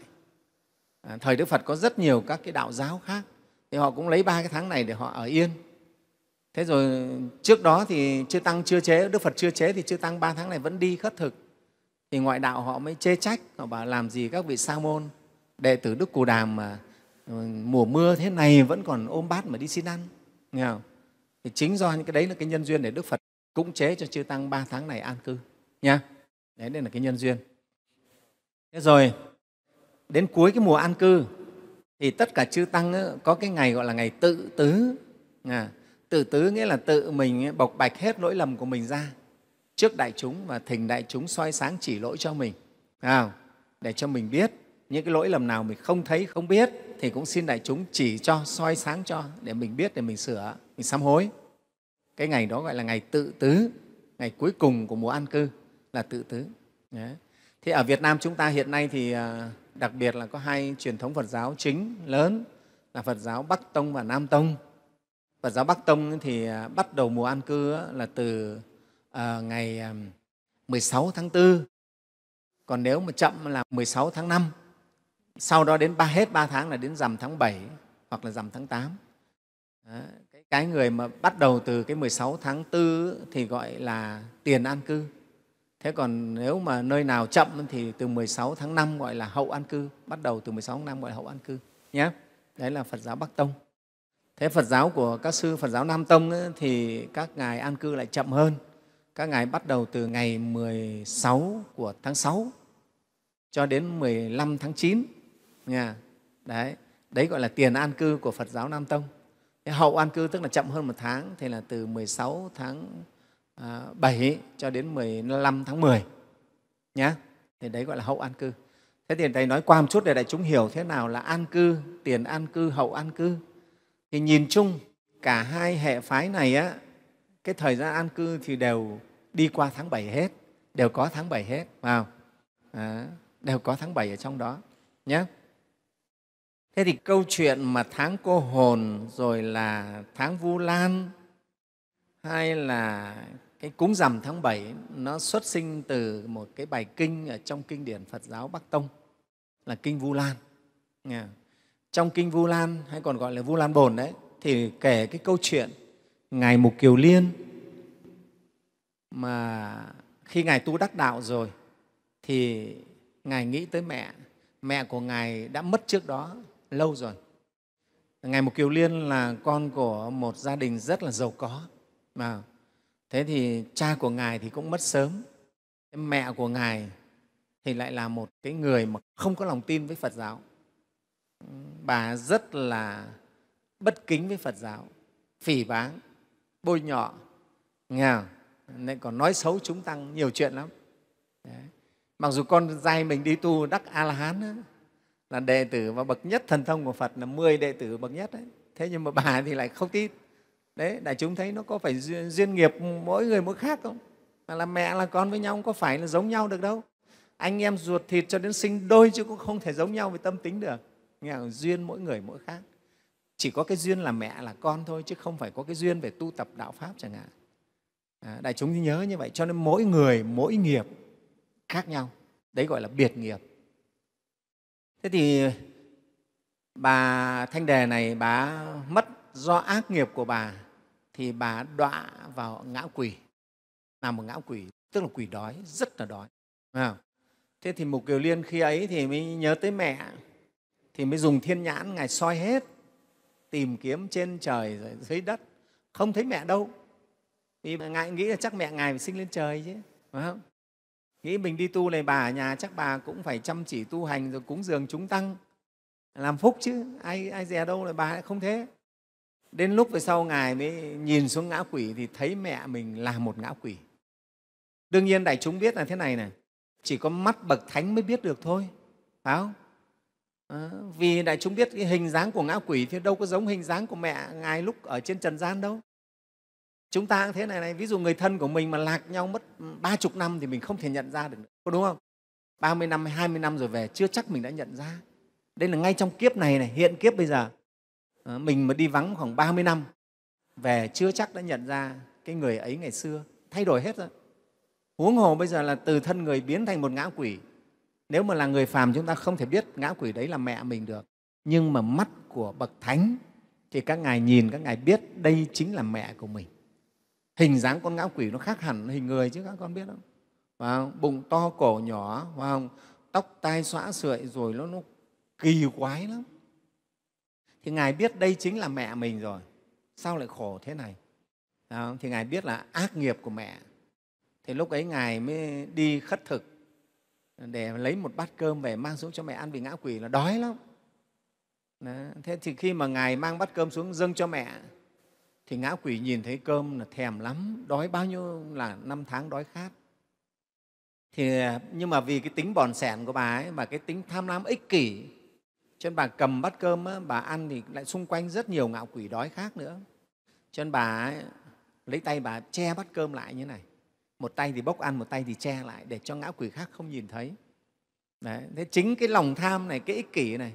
à, thời đức phật có rất nhiều các cái đạo giáo khác thì họ cũng lấy ba cái tháng này để họ ở yên thế rồi trước đó thì chưa tăng chưa chế đức phật chưa chế thì chưa tăng ba tháng này vẫn đi khất thực thì ngoại đạo họ mới chê trách họ bảo làm gì các vị sa môn đệ tử đức cù đàm mà ừ, mùa mưa thế này vẫn còn ôm bát mà đi xin ăn nghe không? thì chính do những cái đấy là cái nhân duyên để đức phật cũng chế cho chư tăng ba tháng này an cư nha đấy đây là cái nhân duyên thế rồi đến cuối cái mùa an cư thì tất cả chư tăng có cái ngày gọi là ngày tự tứ à, tự tứ nghĩa là tự mình bộc bạch hết lỗi lầm của mình ra trước đại chúng và thỉnh đại chúng soi sáng chỉ lỗi cho mình à, để cho mình biết những cái lỗi lầm nào mình không thấy không biết thì cũng xin đại chúng chỉ cho soi sáng cho để mình biết để mình sửa mình sám hối cái ngày đó gọi là ngày tự tứ ngày cuối cùng của mùa an cư là tự tứ Đấy. thế ở việt nam chúng ta hiện nay thì à, đặc biệt là có hai truyền thống phật giáo chính lớn là phật giáo bắc tông và nam tông phật giáo bắc tông thì à, bắt đầu mùa an cư là từ à, ngày 16 tháng 4 còn nếu mà chậm là 16 tháng 5 sau đó đến ba hết 3 tháng là đến rằm tháng 7 hoặc là rằm tháng 8. Đó cái người mà bắt đầu từ cái 16 tháng 4 thì gọi là tiền an cư. Thế còn nếu mà nơi nào chậm thì từ 16 tháng 5 gọi là hậu an cư, bắt đầu từ 16 tháng 5 gọi là hậu an cư nhé. Đấy là Phật giáo Bắc Tông. Thế Phật giáo của các sư Phật giáo Nam Tông ấy, thì các ngài an cư lại chậm hơn. Các ngài bắt đầu từ ngày 16 của tháng 6 cho đến 15 tháng 9. Nha. Đấy, đấy gọi là tiền an cư của Phật giáo Nam Tông hậu an cư tức là chậm hơn một tháng thì là từ 16 tháng 7 à, cho đến 15 tháng 10 nhé thì đấy gọi là hậu an cư thế thì thầy nói qua một chút để đại chúng hiểu thế nào là an cư tiền an cư hậu an cư thì nhìn chung cả hai hệ phái này á, cái thời gian an cư thì đều đi qua tháng 7 hết đều có tháng 7 hết vào đều có tháng 7 ở trong đó nhé Thế thì câu chuyện mà tháng cô hồn rồi là tháng Vu Lan hay là cái cúng rằm tháng 7 nó xuất sinh từ một cái bài kinh ở trong kinh điển Phật giáo Bắc Tông là kinh Vu Lan. Trong kinh Vu Lan hay còn gọi là Vu Lan Bồn đấy thì kể cái câu chuyện ngài Mục Kiều Liên mà khi ngài tu đắc đạo rồi thì ngài nghĩ tới mẹ mẹ của ngài đã mất trước đó lâu rồi. Ngày một Kiều Liên là con của một gia đình rất là giàu có. Mà thế thì cha của Ngài thì cũng mất sớm. Mẹ của Ngài thì lại là một cái người mà không có lòng tin với Phật giáo. Bà rất là bất kính với Phật giáo, phỉ báng, bôi nhọ, nghe nên còn nói xấu chúng tăng nhiều chuyện lắm. Đấy. Mặc dù con dai mình đi tu đắc A-la-hán là đệ tử và bậc nhất thần thông của phật là 10 đệ tử bậc nhất đấy thế nhưng mà bà thì lại không tin đấy đại chúng thấy nó có phải duyên, duyên nghiệp mỗi người mỗi khác không mà là mẹ là con với nhau không có phải là giống nhau được đâu anh em ruột thịt cho đến sinh đôi chứ cũng không thể giống nhau về tâm tính được nghe không? duyên mỗi người mỗi khác chỉ có cái duyên là mẹ là con thôi chứ không phải có cái duyên về tu tập đạo pháp chẳng hạn à, đại chúng nhớ như vậy cho nên mỗi người mỗi nghiệp khác nhau đấy gọi là biệt nghiệp thế thì bà thanh đề này bà mất do ác nghiệp của bà thì bà đọa vào ngã quỷ làm một ngã quỷ tức là quỷ đói rất là đói thế thì mục kiều liên khi ấy thì mới nhớ tới mẹ thì mới dùng thiên nhãn ngài soi hết tìm kiếm trên trời rồi dưới đất không thấy mẹ đâu vì ngài nghĩ là chắc mẹ ngài phải sinh lên trời chứ phải không nghĩ mình đi tu này bà ở nhà chắc bà cũng phải chăm chỉ tu hành rồi cúng dường chúng tăng làm phúc chứ ai ai dè đâu là bà lại không thế đến lúc về sau ngài mới nhìn xuống ngã quỷ thì thấy mẹ mình là một ngã quỷ đương nhiên đại chúng biết là thế này này chỉ có mắt bậc thánh mới biết được thôi phải không à, vì đại chúng biết cái hình dáng của ngã quỷ thì đâu có giống hình dáng của mẹ ngài lúc ở trên trần gian đâu chúng ta cũng thế này này ví dụ người thân của mình mà lạc nhau mất ba chục năm thì mình không thể nhận ra được nữa, có đúng không ba mươi năm hai mươi năm rồi về chưa chắc mình đã nhận ra đây là ngay trong kiếp này này hiện kiếp bây giờ ờ, mình mà đi vắng khoảng 30 năm về chưa chắc đã nhận ra cái người ấy ngày xưa thay đổi hết rồi huống hồ bây giờ là từ thân người biến thành một ngã quỷ nếu mà là người phàm chúng ta không thể biết ngã quỷ đấy là mẹ mình được nhưng mà mắt của bậc thánh thì các ngài nhìn các ngài biết đây chính là mẹ của mình hình dáng con ngã quỷ nó khác hẳn hình người chứ các con biết không? và Bụng to, cổ nhỏ, và tóc tai xõa sợi rồi nó, nó kỳ quái lắm. Thì Ngài biết đây chính là mẹ mình rồi, sao lại khổ thế này? thì Ngài biết là ác nghiệp của mẹ. Thì lúc ấy Ngài mới đi khất thực để lấy một bát cơm về mang xuống cho mẹ ăn vì ngã quỷ là đói lắm. Đó. Thế thì khi mà Ngài mang bát cơm xuống dâng cho mẹ thì ngã quỷ nhìn thấy cơm là thèm lắm đói bao nhiêu là năm tháng đói khát thì à, nhưng mà vì cái tính bòn sẻn của bà ấy và cái tính tham lam ích kỷ cho nên bà cầm bát cơm á, bà ăn thì lại xung quanh rất nhiều ngạo quỷ đói khác nữa cho nên bà ấy, lấy tay bà che bát cơm lại như này một tay thì bốc ăn một tay thì che lại để cho ngã quỷ khác không nhìn thấy Đấy, thế chính cái lòng tham này cái ích kỷ này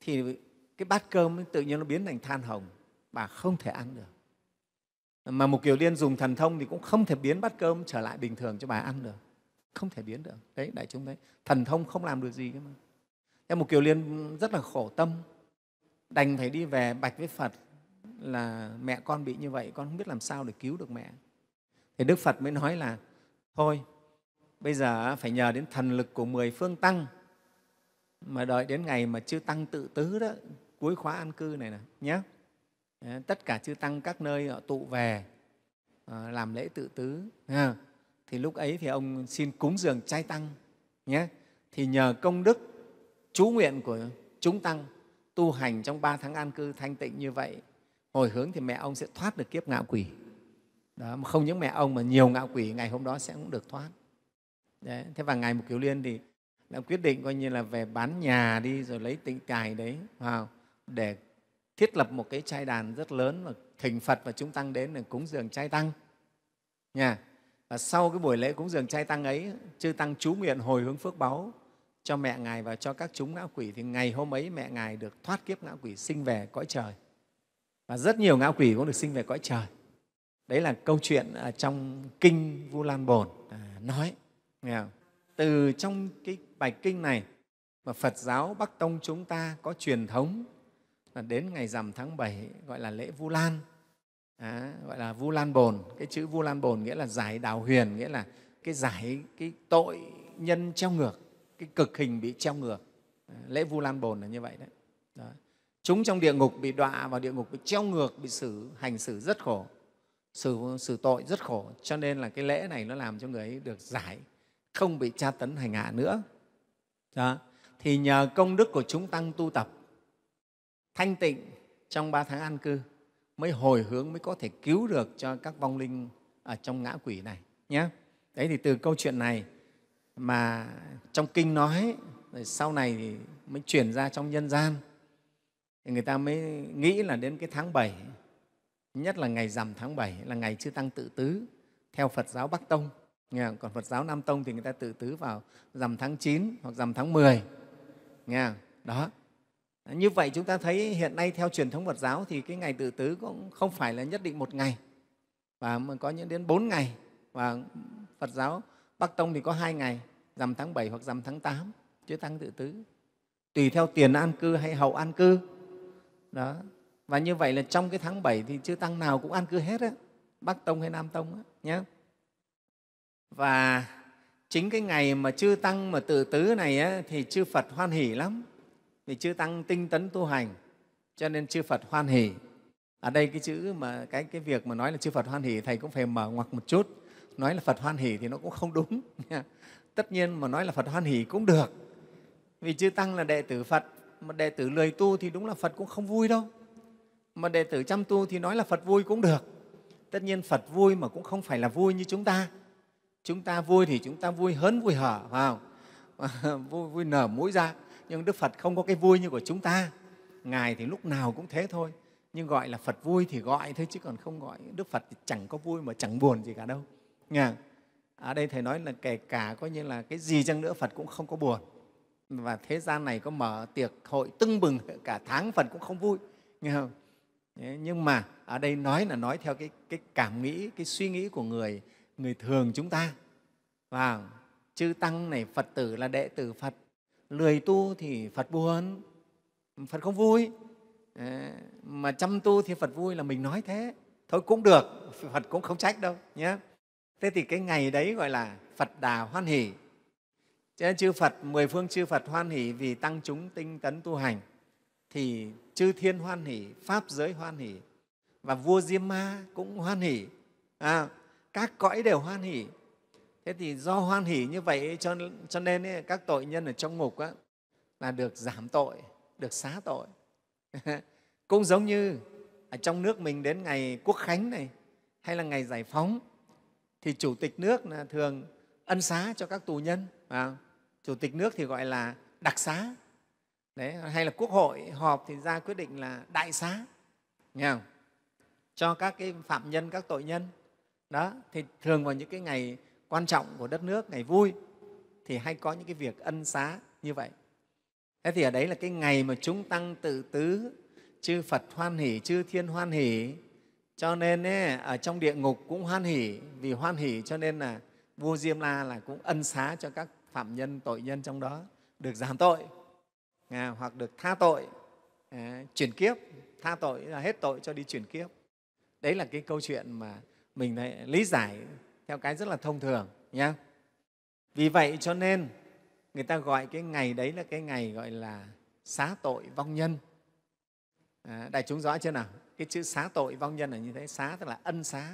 thì cái bát cơm tự nhiên nó biến thành than hồng bà không thể ăn được mà một kiều liên dùng thần thông thì cũng không thể biến bát cơm trở lại bình thường cho bà ăn được không thể biến được đấy đại chúng đấy thần thông không làm được gì cơ mà em một kiều liên rất là khổ tâm đành phải đi về bạch với phật là mẹ con bị như vậy con không biết làm sao để cứu được mẹ thì đức phật mới nói là thôi bây giờ phải nhờ đến thần lực của mười phương tăng mà đợi đến ngày mà chưa tăng tự tứ đó cuối khóa an cư này nè nhé Ờ, tất cả chư tăng các nơi họ tụ về ờ, làm lễ tự tứ thì lúc ấy thì ông xin cúng dường trai tăng nhé thì nhờ công đức chú nguyện của chúng tăng tu hành trong ba tháng an cư thanh tịnh như vậy hồi hướng thì mẹ ông sẽ thoát được kiếp ngạo quỷ đó, mà không những mẹ ông mà nhiều ngạo quỷ ngày hôm đó sẽ cũng được thoát đấy, thế và ngày một kiều liên thì đã quyết định coi như là về bán nhà đi rồi lấy tịnh tài đấy vào để thiết lập một cái trai đàn rất lớn và thỉnh Phật và chúng tăng đến để cúng dường trai tăng. Nha. Và sau cái buổi lễ cúng dường trai tăng ấy, chư tăng chú nguyện hồi hướng phước báu cho mẹ Ngài và cho các chúng ngã quỷ thì ngày hôm ấy mẹ Ngài được thoát kiếp ngã quỷ sinh về cõi trời. Và rất nhiều ngã quỷ cũng được sinh về cõi trời. Đấy là câu chuyện ở à, trong Kinh Vu Lan Bồn à, nói. Nghe không? Từ trong cái bài kinh này mà Phật giáo Bắc Tông chúng ta có truyền thống là đến ngày rằm tháng 7 gọi là lễ Vu Lan, à, gọi là Vu Lan Bồn. Cái chữ Vu Lan Bồn nghĩa là giải đào huyền, nghĩa là cái giải cái tội nhân treo ngược, cái cực hình bị treo ngược. lễ Vu Lan Bồn là như vậy đấy. Đó. Chúng trong địa ngục bị đọa vào địa ngục bị treo ngược, bị xử hành xử rất khổ, xử, xử tội rất khổ. Cho nên là cái lễ này nó làm cho người ấy được giải, không bị tra tấn hành hạ nữa. Đó. Thì nhờ công đức của chúng tăng tu tập thanh tịnh trong ba tháng an cư mới hồi hướng mới có thể cứu được cho các vong linh ở trong ngã quỷ này nhé đấy thì từ câu chuyện này mà trong kinh nói rồi sau này thì mới chuyển ra trong nhân gian thì người ta mới nghĩ là đến cái tháng 7 nhất là ngày rằm tháng 7 là ngày chư tăng tự tứ theo Phật giáo Bắc Tông nghe còn Phật giáo Nam Tông thì người ta tự tứ vào rằm tháng 9 hoặc rằm tháng 10 nghe đó như vậy chúng ta thấy hiện nay theo truyền thống Phật giáo thì cái ngày tự tứ cũng không phải là nhất định một ngày và có những đến bốn ngày và Phật giáo Bắc Tông thì có hai ngày rằm tháng 7 hoặc rằm tháng 8 chữ tăng tự tứ tùy theo tiền an cư hay hậu an cư đó và như vậy là trong cái tháng 7 thì chư tăng nào cũng an cư hết á bắc tông hay nam tông á nhé và chính cái ngày mà chư tăng mà tự tứ này á, thì chư phật hoan hỉ lắm vì chư tăng tinh tấn tu hành cho nên chư phật hoan hỷ ở đây cái chữ mà cái cái việc mà nói là chư phật hoan hỷ thầy cũng phải mở ngoặc một chút nói là phật hoan hỷ thì nó cũng không đúng tất nhiên mà nói là phật hoan hỷ cũng được vì chư tăng là đệ tử phật mà đệ tử lười tu thì đúng là phật cũng không vui đâu mà đệ tử chăm tu thì nói là phật vui cũng được tất nhiên phật vui mà cũng không phải là vui như chúng ta chúng ta vui thì chúng ta vui hớn vui hở vào vui vui nở mũi ra nhưng đức phật không có cái vui như của chúng ta ngài thì lúc nào cũng thế thôi nhưng gọi là phật vui thì gọi thôi chứ còn không gọi đức phật thì chẳng có vui mà chẳng buồn gì cả đâu nha. ở à, đây thầy nói là kể cả coi như là cái gì chăng nữa phật cũng không có buồn và thế gian này có mở tiệc hội tưng bừng cả tháng phật cũng không vui nghe không nhưng mà ở đây nói là nói theo cái, cái cảm nghĩ cái suy nghĩ của người người thường chúng ta và chư tăng này phật tử là đệ tử phật lười tu thì phật buồn phật không vui ờ, mà chăm tu thì phật vui là mình nói thế thôi cũng được phật cũng không trách đâu nhé thế thì cái ngày đấy gọi là phật đà hoan hỷ cho nên chư phật mười phương chư phật hoan hỷ vì tăng chúng tinh tấn tu hành thì chư thiên hoan hỷ pháp giới hoan hỷ và vua diêm ma cũng hoan hỷ à, các cõi đều hoan hỷ thế thì do hoan hỷ như vậy cho, cho nên ấy, các tội nhân ở trong ngục á, là được giảm tội được xá tội cũng giống như ở trong nước mình đến ngày quốc khánh này hay là ngày giải phóng thì chủ tịch nước là thường ân xá cho các tù nhân à, chủ tịch nước thì gọi là đặc xá Đấy, hay là quốc hội họp thì ra quyết định là đại xá nghe không? cho các cái phạm nhân các tội nhân đó thì thường vào những cái ngày quan trọng của đất nước ngày vui thì hay có những cái việc ân xá như vậy thế thì ở đấy là cái ngày mà chúng tăng tự tứ chư phật hoan hỷ chư thiên hoan hỷ cho nên ấy, ở trong địa ngục cũng hoan hỷ vì hoan hỷ cho nên là vua diêm la là cũng ân xá cho các phạm nhân tội nhân trong đó được giảm tội à, hoặc được tha tội à, chuyển kiếp tha tội là hết tội cho đi chuyển kiếp đấy là cái câu chuyện mà mình lại lý giải theo cái rất là thông thường nhé vì vậy cho nên người ta gọi cái ngày đấy là cái ngày gọi là xá tội vong nhân à, đại chúng rõ chưa nào cái chữ xá tội vong nhân là như thế xá tức là ân xá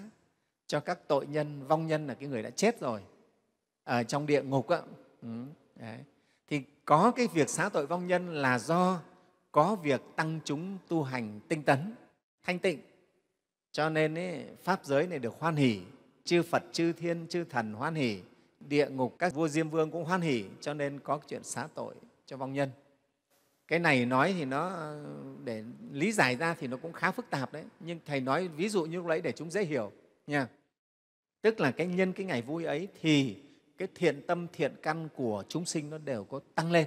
cho các tội nhân vong nhân là cái người đã chết rồi ở trong địa ngục á, ừ, thì có cái việc xá tội vong nhân là do có việc tăng chúng tu hành tinh tấn thanh tịnh cho nên ấy, pháp giới này được hoan hỷ chư Phật, chư Thiên, chư Thần hoan hỷ, địa ngục các vua Diêm Vương cũng hoan hỷ, cho nên có chuyện xá tội cho vong nhân. Cái này nói thì nó để lý giải ra thì nó cũng khá phức tạp đấy, nhưng Thầy nói ví dụ như đấy để chúng dễ hiểu nha. Tức là cái nhân cái ngày vui ấy thì cái thiện tâm, thiện căn của chúng sinh nó đều có tăng lên.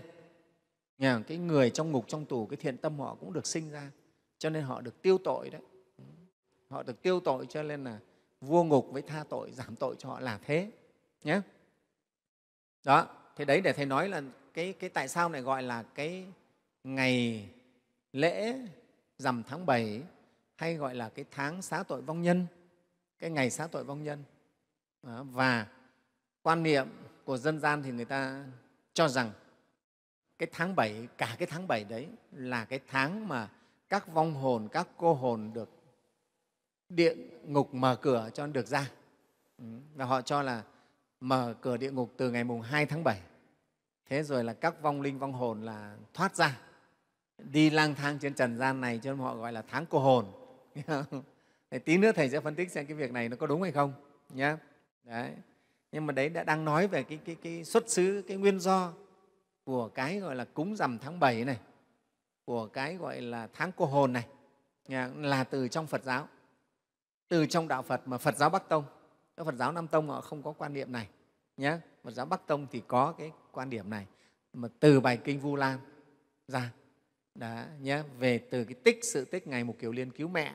nha cái người trong ngục, trong tù, cái thiện tâm họ cũng được sinh ra, cho nên họ được tiêu tội đấy. Họ được tiêu tội cho nên là vua ngục với tha tội giảm tội cho họ là thế nhé đó thế đấy để thầy nói là cái, cái tại sao lại gọi là cái ngày lễ rằm tháng 7 hay gọi là cái tháng xá tội vong nhân cái ngày xá tội vong nhân đó. và quan niệm của dân gian thì người ta cho rằng cái tháng 7, cả cái tháng 7 đấy là cái tháng mà các vong hồn, các cô hồn được địa ngục mở cửa cho được ra ừ, và họ cho là mở cửa địa ngục từ ngày mùng 2 tháng 7. Thế rồi là các vong linh, vong hồn là thoát ra, đi lang thang trên trần gian này cho nên họ gọi là tháng cô hồn. Thì tí nữa Thầy sẽ phân tích xem cái việc này nó có đúng hay không. Nhá. Đấy. Nhưng mà đấy đã đang nói về cái, cái, cái xuất xứ, cái nguyên do của cái gọi là cúng rằm tháng 7 này, của cái gọi là tháng cô hồn này, là từ trong Phật giáo từ trong đạo Phật mà Phật giáo Bắc Tông. Phật giáo Nam Tông họ không có quan niệm này. Nhé. Phật giáo Bắc Tông thì có cái quan điểm này mà từ bài kinh Vu Lan ra đã nhé về từ cái tích sự tích ngày một kiều liên cứu mẹ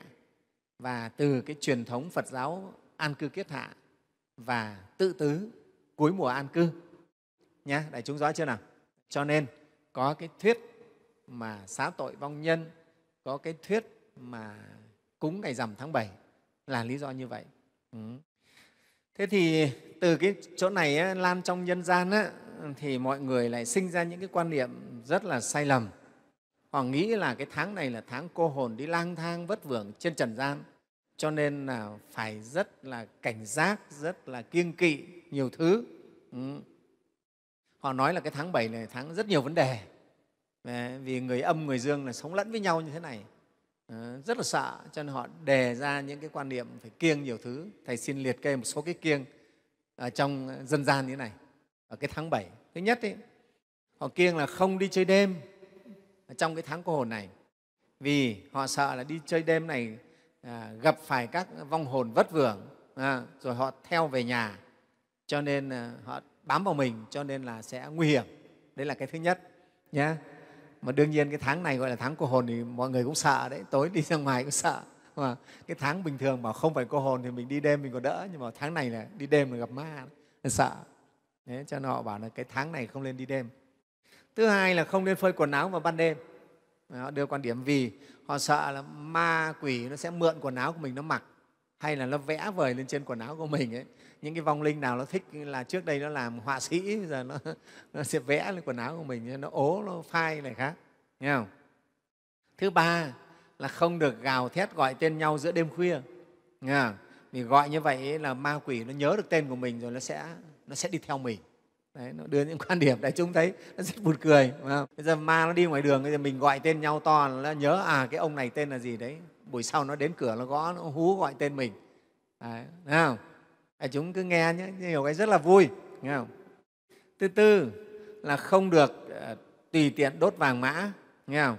và từ cái truyền thống Phật giáo an cư kiết hạ và tự tứ cuối mùa an cư nhé đại chúng rõ chưa nào cho nên có cái thuyết mà xá tội vong nhân có cái thuyết mà cúng ngày rằm tháng 7 là lý do như vậy ừ. thế thì từ cái chỗ này á, lan trong nhân gian á, thì mọi người lại sinh ra những cái quan niệm rất là sai lầm họ nghĩ là cái tháng này là tháng cô hồn đi lang thang vất vưởng trên trần gian cho nên là phải rất là cảnh giác rất là kiêng kỵ nhiều thứ ừ. họ nói là cái tháng 7 này tháng rất nhiều vấn đề vì người âm người dương là sống lẫn với nhau như thế này Ờ, rất là sợ cho nên họ đề ra những cái quan niệm phải kiêng nhiều thứ thầy xin liệt kê một số cái kiêng ở ờ, trong dân gian như thế này ở cái tháng 7 thứ nhất ấy, họ kiêng là không đi chơi đêm trong cái tháng cô hồn này vì họ sợ là đi chơi đêm này à, gặp phải các vong hồn vất vưởng à, rồi họ theo về nhà cho nên à, họ bám vào mình cho nên là sẽ nguy hiểm đấy là cái thứ nhất nhé mà đương nhiên cái tháng này gọi là tháng cô hồn thì mọi người cũng sợ đấy tối đi ra ngoài cũng sợ mà cái tháng bình thường mà không phải cô hồn thì mình đi đêm mình còn đỡ nhưng mà tháng này là đi đêm là gặp ma là sợ đấy, cho nên họ bảo là cái tháng này không nên đi đêm thứ hai là không nên phơi quần áo vào ban đêm họ đưa quan điểm vì họ sợ là ma quỷ nó sẽ mượn quần áo của mình nó mặc hay là nó vẽ vời lên trên quần áo của mình ấy những cái vong linh nào nó thích là trước đây nó làm họa sĩ giờ nó, nó sẽ vẽ lên quần áo của mình nó ố nó phai này khác nghe không thứ ba là không được gào thét gọi tên nhau giữa đêm khuya nghe không? mình gọi như vậy là ma quỷ nó nhớ được tên của mình rồi nó sẽ nó sẽ đi theo mình Đấy, nó đưa những quan điểm đại chúng thấy nó rất buồn cười không? bây giờ ma nó đi ngoài đường bây giờ mình gọi tên nhau to nó nhớ à cái ông này tên là gì đấy buổi sau nó đến cửa nó gõ nó hú gọi tên mình đấy, không à, chúng cứ nghe nhé nhiều cái rất là vui nghe không thứ tư là không được ờ, tùy tiện đốt vàng mã nghe không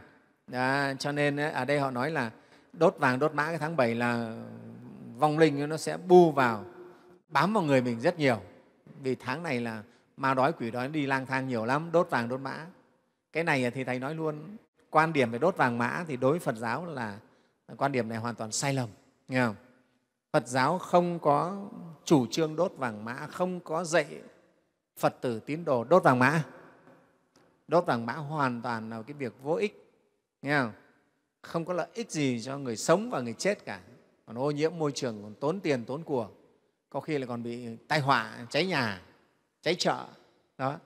à, cho nên ờ, ở đây họ nói là đốt vàng đốt mã cái tháng 7 là vong linh nó sẽ bu vào bám vào người mình rất nhiều vì tháng này là ma đói quỷ đói đi lang thang nhiều lắm đốt vàng đốt mã cái này ờ, thì thầy nói luôn quan điểm về đốt vàng mã thì đối với phật giáo là quan điểm này hoàn toàn sai lầm nghe không Phật giáo không có chủ trương đốt vàng mã, không có dạy Phật tử tín đồ đốt vàng mã. Đốt vàng mã hoàn toàn là cái việc vô ích, nghe không? không có lợi ích gì cho người sống và người chết cả. Còn ô nhiễm môi trường, còn tốn tiền, tốn của, có khi là còn bị tai họa, cháy nhà, cháy chợ. Đó.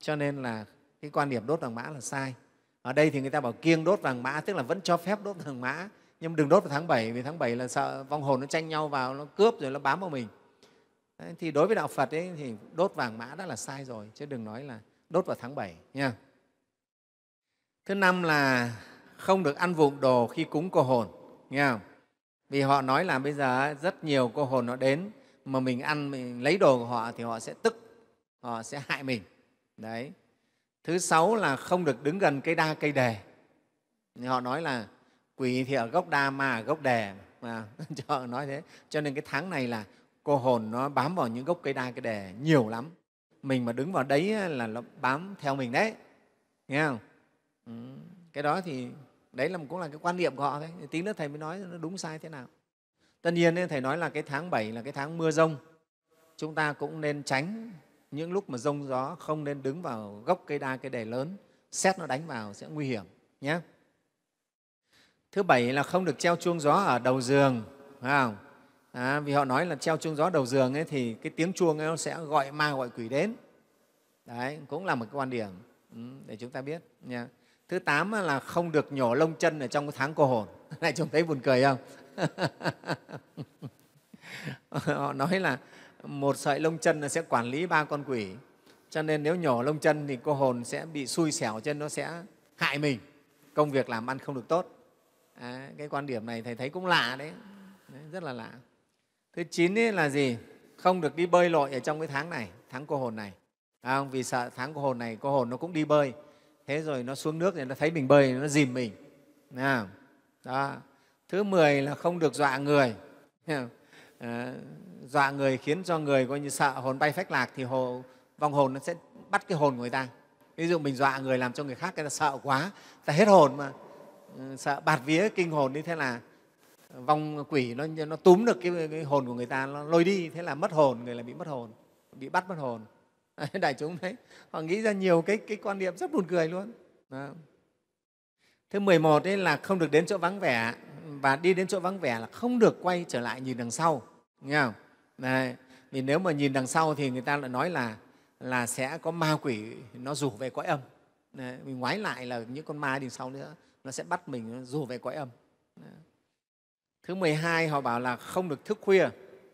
Cho nên là cái quan điểm đốt vàng mã là sai. Ở đây thì người ta bảo kiêng đốt vàng mã, tức là vẫn cho phép đốt vàng mã, nhưng đừng đốt vào tháng 7 vì tháng 7 là sợ vong hồn nó tranh nhau vào nó cướp rồi nó bám vào mình Đấy, thì đối với đạo Phật ấy, thì đốt vàng mã đã là sai rồi chứ đừng nói là đốt vào tháng 7 nha thứ năm là không được ăn vụng đồ khi cúng cô hồn nghe không? vì họ nói là bây giờ rất nhiều cô hồn nó đến mà mình ăn mình lấy đồ của họ thì họ sẽ tức họ sẽ hại mình đấy thứ sáu là không được đứng gần cây đa cây đề họ nói là quỷ thì ở gốc đa ma ở gốc đề mà cho nói thế cho nên cái tháng này là cô hồn nó bám vào những gốc cây đa cây đề nhiều lắm mình mà đứng vào đấy là nó bám theo mình đấy nghe không ừ. cái đó thì đấy là cũng là cái quan niệm của họ đấy tí nữa thầy mới nói nó đúng sai thế nào tất nhiên thầy nói là cái tháng 7 là cái tháng mưa rông chúng ta cũng nên tránh những lúc mà rông gió không nên đứng vào gốc cây đa cây đề lớn xét nó đánh vào sẽ nguy hiểm nhé Thứ bảy là không được treo chuông gió ở đầu giường, phải không? À, vì họ nói là treo chuông gió đầu giường ấy, thì cái tiếng chuông ấy nó sẽ gọi ma gọi quỷ đến. Đấy, cũng là một cái quan điểm ừ, để chúng ta biết. Nha. Thứ tám là không được nhổ lông chân ở trong cái tháng cô hồn. Này chúng thấy buồn cười không? họ nói là một sợi lông chân là sẽ quản lý ba con quỷ cho nên nếu nhổ lông chân thì cô hồn sẽ bị xui xẻo chân nó sẽ hại mình công việc làm ăn không được tốt à, cái quan điểm này thầy thấy cũng lạ đấy, đấy rất là lạ thứ chín là gì không được đi bơi lội ở trong cái tháng này tháng cô hồn này à, vì sợ tháng cô hồn này cô hồn nó cũng đi bơi thế rồi nó xuống nước thì nó thấy mình bơi nó dìm mình à, đó. thứ mười là không được dọa người à, dọa người khiến cho người coi như sợ hồn bay phách lạc thì hồ, vong hồn nó sẽ bắt cái hồn người ta ví dụ mình dọa người làm cho người khác người ta sợ quá ta hết hồn mà sợ bạt vía kinh hồn đi thế là vong quỷ nó nó túm được cái, cái hồn của người ta nó lôi đi thế là mất hồn người là bị mất hồn bị bắt mất hồn đại chúng đấy họ nghĩ ra nhiều cái cái quan niệm rất buồn cười luôn đó. thứ 11 ấy là không được đến chỗ vắng vẻ và đi đến chỗ vắng vẻ là không được quay trở lại nhìn đằng sau nghe không đấy. vì nếu mà nhìn đằng sau thì người ta lại nói là là sẽ có ma quỷ nó rủ về cõi âm đấy. mình ngoái lại là những con ma đằng sau nữa nó sẽ bắt mình dù về cõi âm thứ 12 họ bảo là không được thức khuya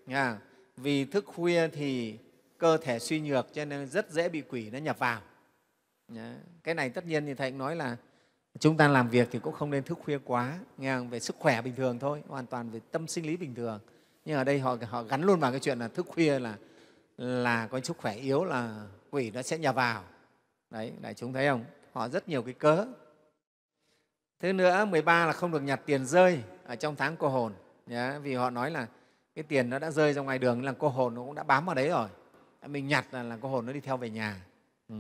à, vì thức khuya thì cơ thể suy nhược cho nên rất dễ bị quỷ nó nhập vào cái này tất nhiên thì thầy cũng nói là chúng ta làm việc thì cũng không nên thức khuya quá nghe về sức khỏe bình thường thôi hoàn toàn về tâm sinh lý bình thường nhưng ở đây họ họ gắn luôn vào cái chuyện là thức khuya là là có sức khỏe yếu là quỷ nó sẽ nhập vào đấy đại chúng thấy không họ rất nhiều cái cớ Thứ nữa, 13 là không được nhặt tiền rơi ở trong tháng cô hồn. Nhá, vì họ nói là cái tiền nó đã rơi ra ngoài đường là cô hồn nó cũng đã bám vào đấy rồi. Mình nhặt là, là cô hồn nó đi theo về nhà. Ừ.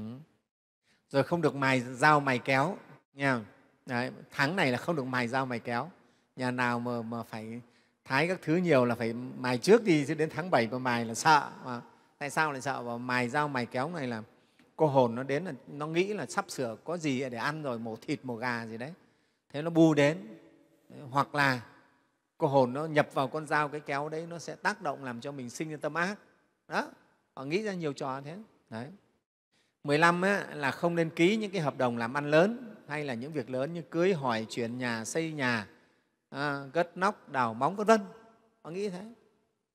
Rồi không được mài dao mài kéo. Nha. Đấy, tháng này là không được mài dao mài kéo. Nhà nào mà, mà phải thái các thứ nhiều là phải mài trước đi chứ đến tháng 7 mà mài là sợ. Mà tại sao lại sợ? mà mài dao mài kéo này là cô hồn nó đến là nó nghĩ là sắp sửa có gì để ăn rồi mổ thịt mổ gà gì đấy thế nó bu đến hoặc là cô hồn nó nhập vào con dao cái kéo đấy nó sẽ tác động làm cho mình sinh ra tâm ác đó họ nghĩ ra nhiều trò thế đấy 15 á, là không nên ký những cái hợp đồng làm ăn lớn hay là những việc lớn như cưới hỏi chuyển nhà xây nhà à, gất nóc đào móng vân vân họ nghĩ thế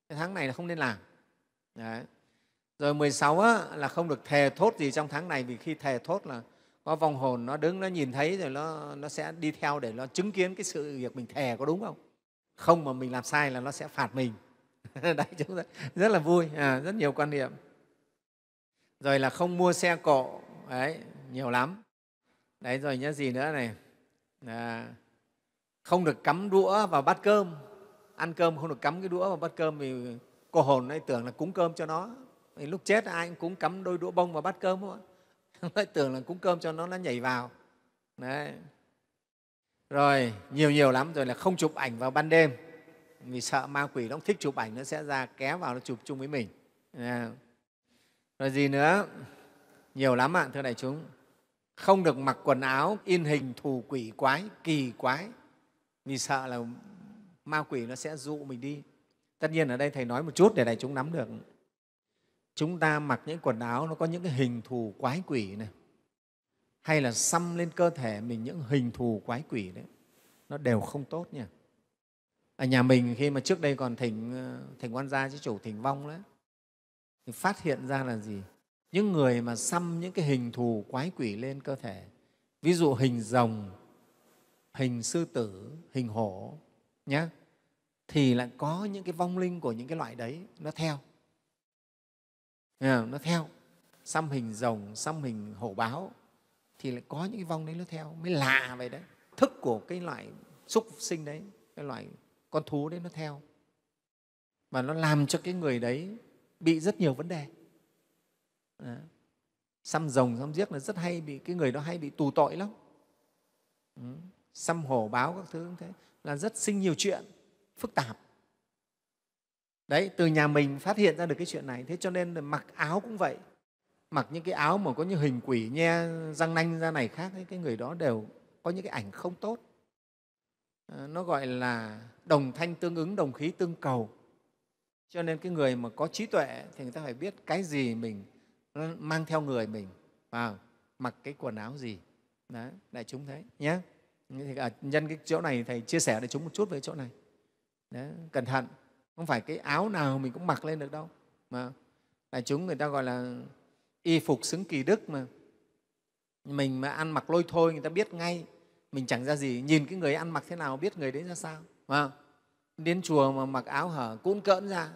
cái tháng này là không nên làm đấy. rồi 16 á, là không được thề thốt gì trong tháng này vì khi thề thốt là có vong hồn nó đứng nó nhìn thấy rồi nó nó sẽ đi theo để nó chứng kiến cái sự việc mình thề có đúng không không mà mình làm sai là nó sẽ phạt mình đấy chúng ta rất là vui à, rất nhiều quan niệm rồi là không mua xe cộ đấy nhiều lắm đấy rồi nhớ gì nữa này à, không được cắm đũa vào bát cơm ăn cơm không được cắm cái đũa vào bát cơm vì cô hồn ấy tưởng là cúng cơm cho nó lúc chết ai cũng cắm đôi đũa bông vào bát cơm không nó tưởng là cúng cơm cho nó nó nhảy vào đấy rồi nhiều nhiều lắm rồi là không chụp ảnh vào ban đêm vì sợ ma quỷ nó thích chụp ảnh nó sẽ ra ké vào nó chụp chung với mình rồi gì nữa nhiều lắm ạ à, thưa đại chúng không được mặc quần áo in hình thù quỷ quái kỳ quái vì sợ là ma quỷ nó sẽ dụ mình đi tất nhiên ở đây thầy nói một chút để đại chúng nắm được chúng ta mặc những quần áo nó có những cái hình thù quái quỷ này hay là xăm lên cơ thể mình những hình thù quái quỷ đấy nó đều không tốt nha ở nhà mình khi mà trước đây còn thỉnh ờ, thỉnh quan gia chứ chủ thỉnh vong đấy thì phát hiện ra là gì những người mà xăm những cái hình thù quái quỷ lên cơ thể ví dụ hình rồng hình sư tử hình hổ nhé thì lại có những cái vong linh của những cái loại đấy nó theo nó theo xăm hình rồng xăm hình hổ báo thì lại có những cái vong đấy nó theo mới lạ vậy đấy thức của cái loại xúc sinh đấy cái loại con thú đấy nó theo và nó làm cho cái người đấy bị rất nhiều vấn đề đó. xăm rồng xăm giếc là rất hay bị cái người đó hay bị tù tội lắm xăm hổ báo các thứ cũng thế là rất sinh nhiều chuyện phức tạp đấy từ nhà mình phát hiện ra được cái chuyện này thế cho nên mặc áo cũng vậy mặc những cái áo mà có những hình quỷ nhe răng nanh ra này khác ấy, cái người đó đều có những cái ảnh không tốt ờ, nó gọi là đồng thanh tương ứng đồng khí tương cầu cho nên cái người mà có trí tuệ thì người ta phải biết cái gì mình mang theo người mình và mặc cái quần áo gì Đấy, đại chúng thấy nhé thì, à, nhân cái chỗ này thầy chia sẻ để chúng một chút về chỗ này Đấy, cẩn thận không phải cái áo nào mình cũng mặc lên được đâu mà đại chúng người ta gọi là y phục xứng kỳ đức mà mình mà ăn mặc lôi thôi người ta biết ngay mình chẳng ra gì nhìn cái người ăn mặc thế nào biết người đấy ra sao mà đến chùa mà mặc áo hở cuốn cỡn ra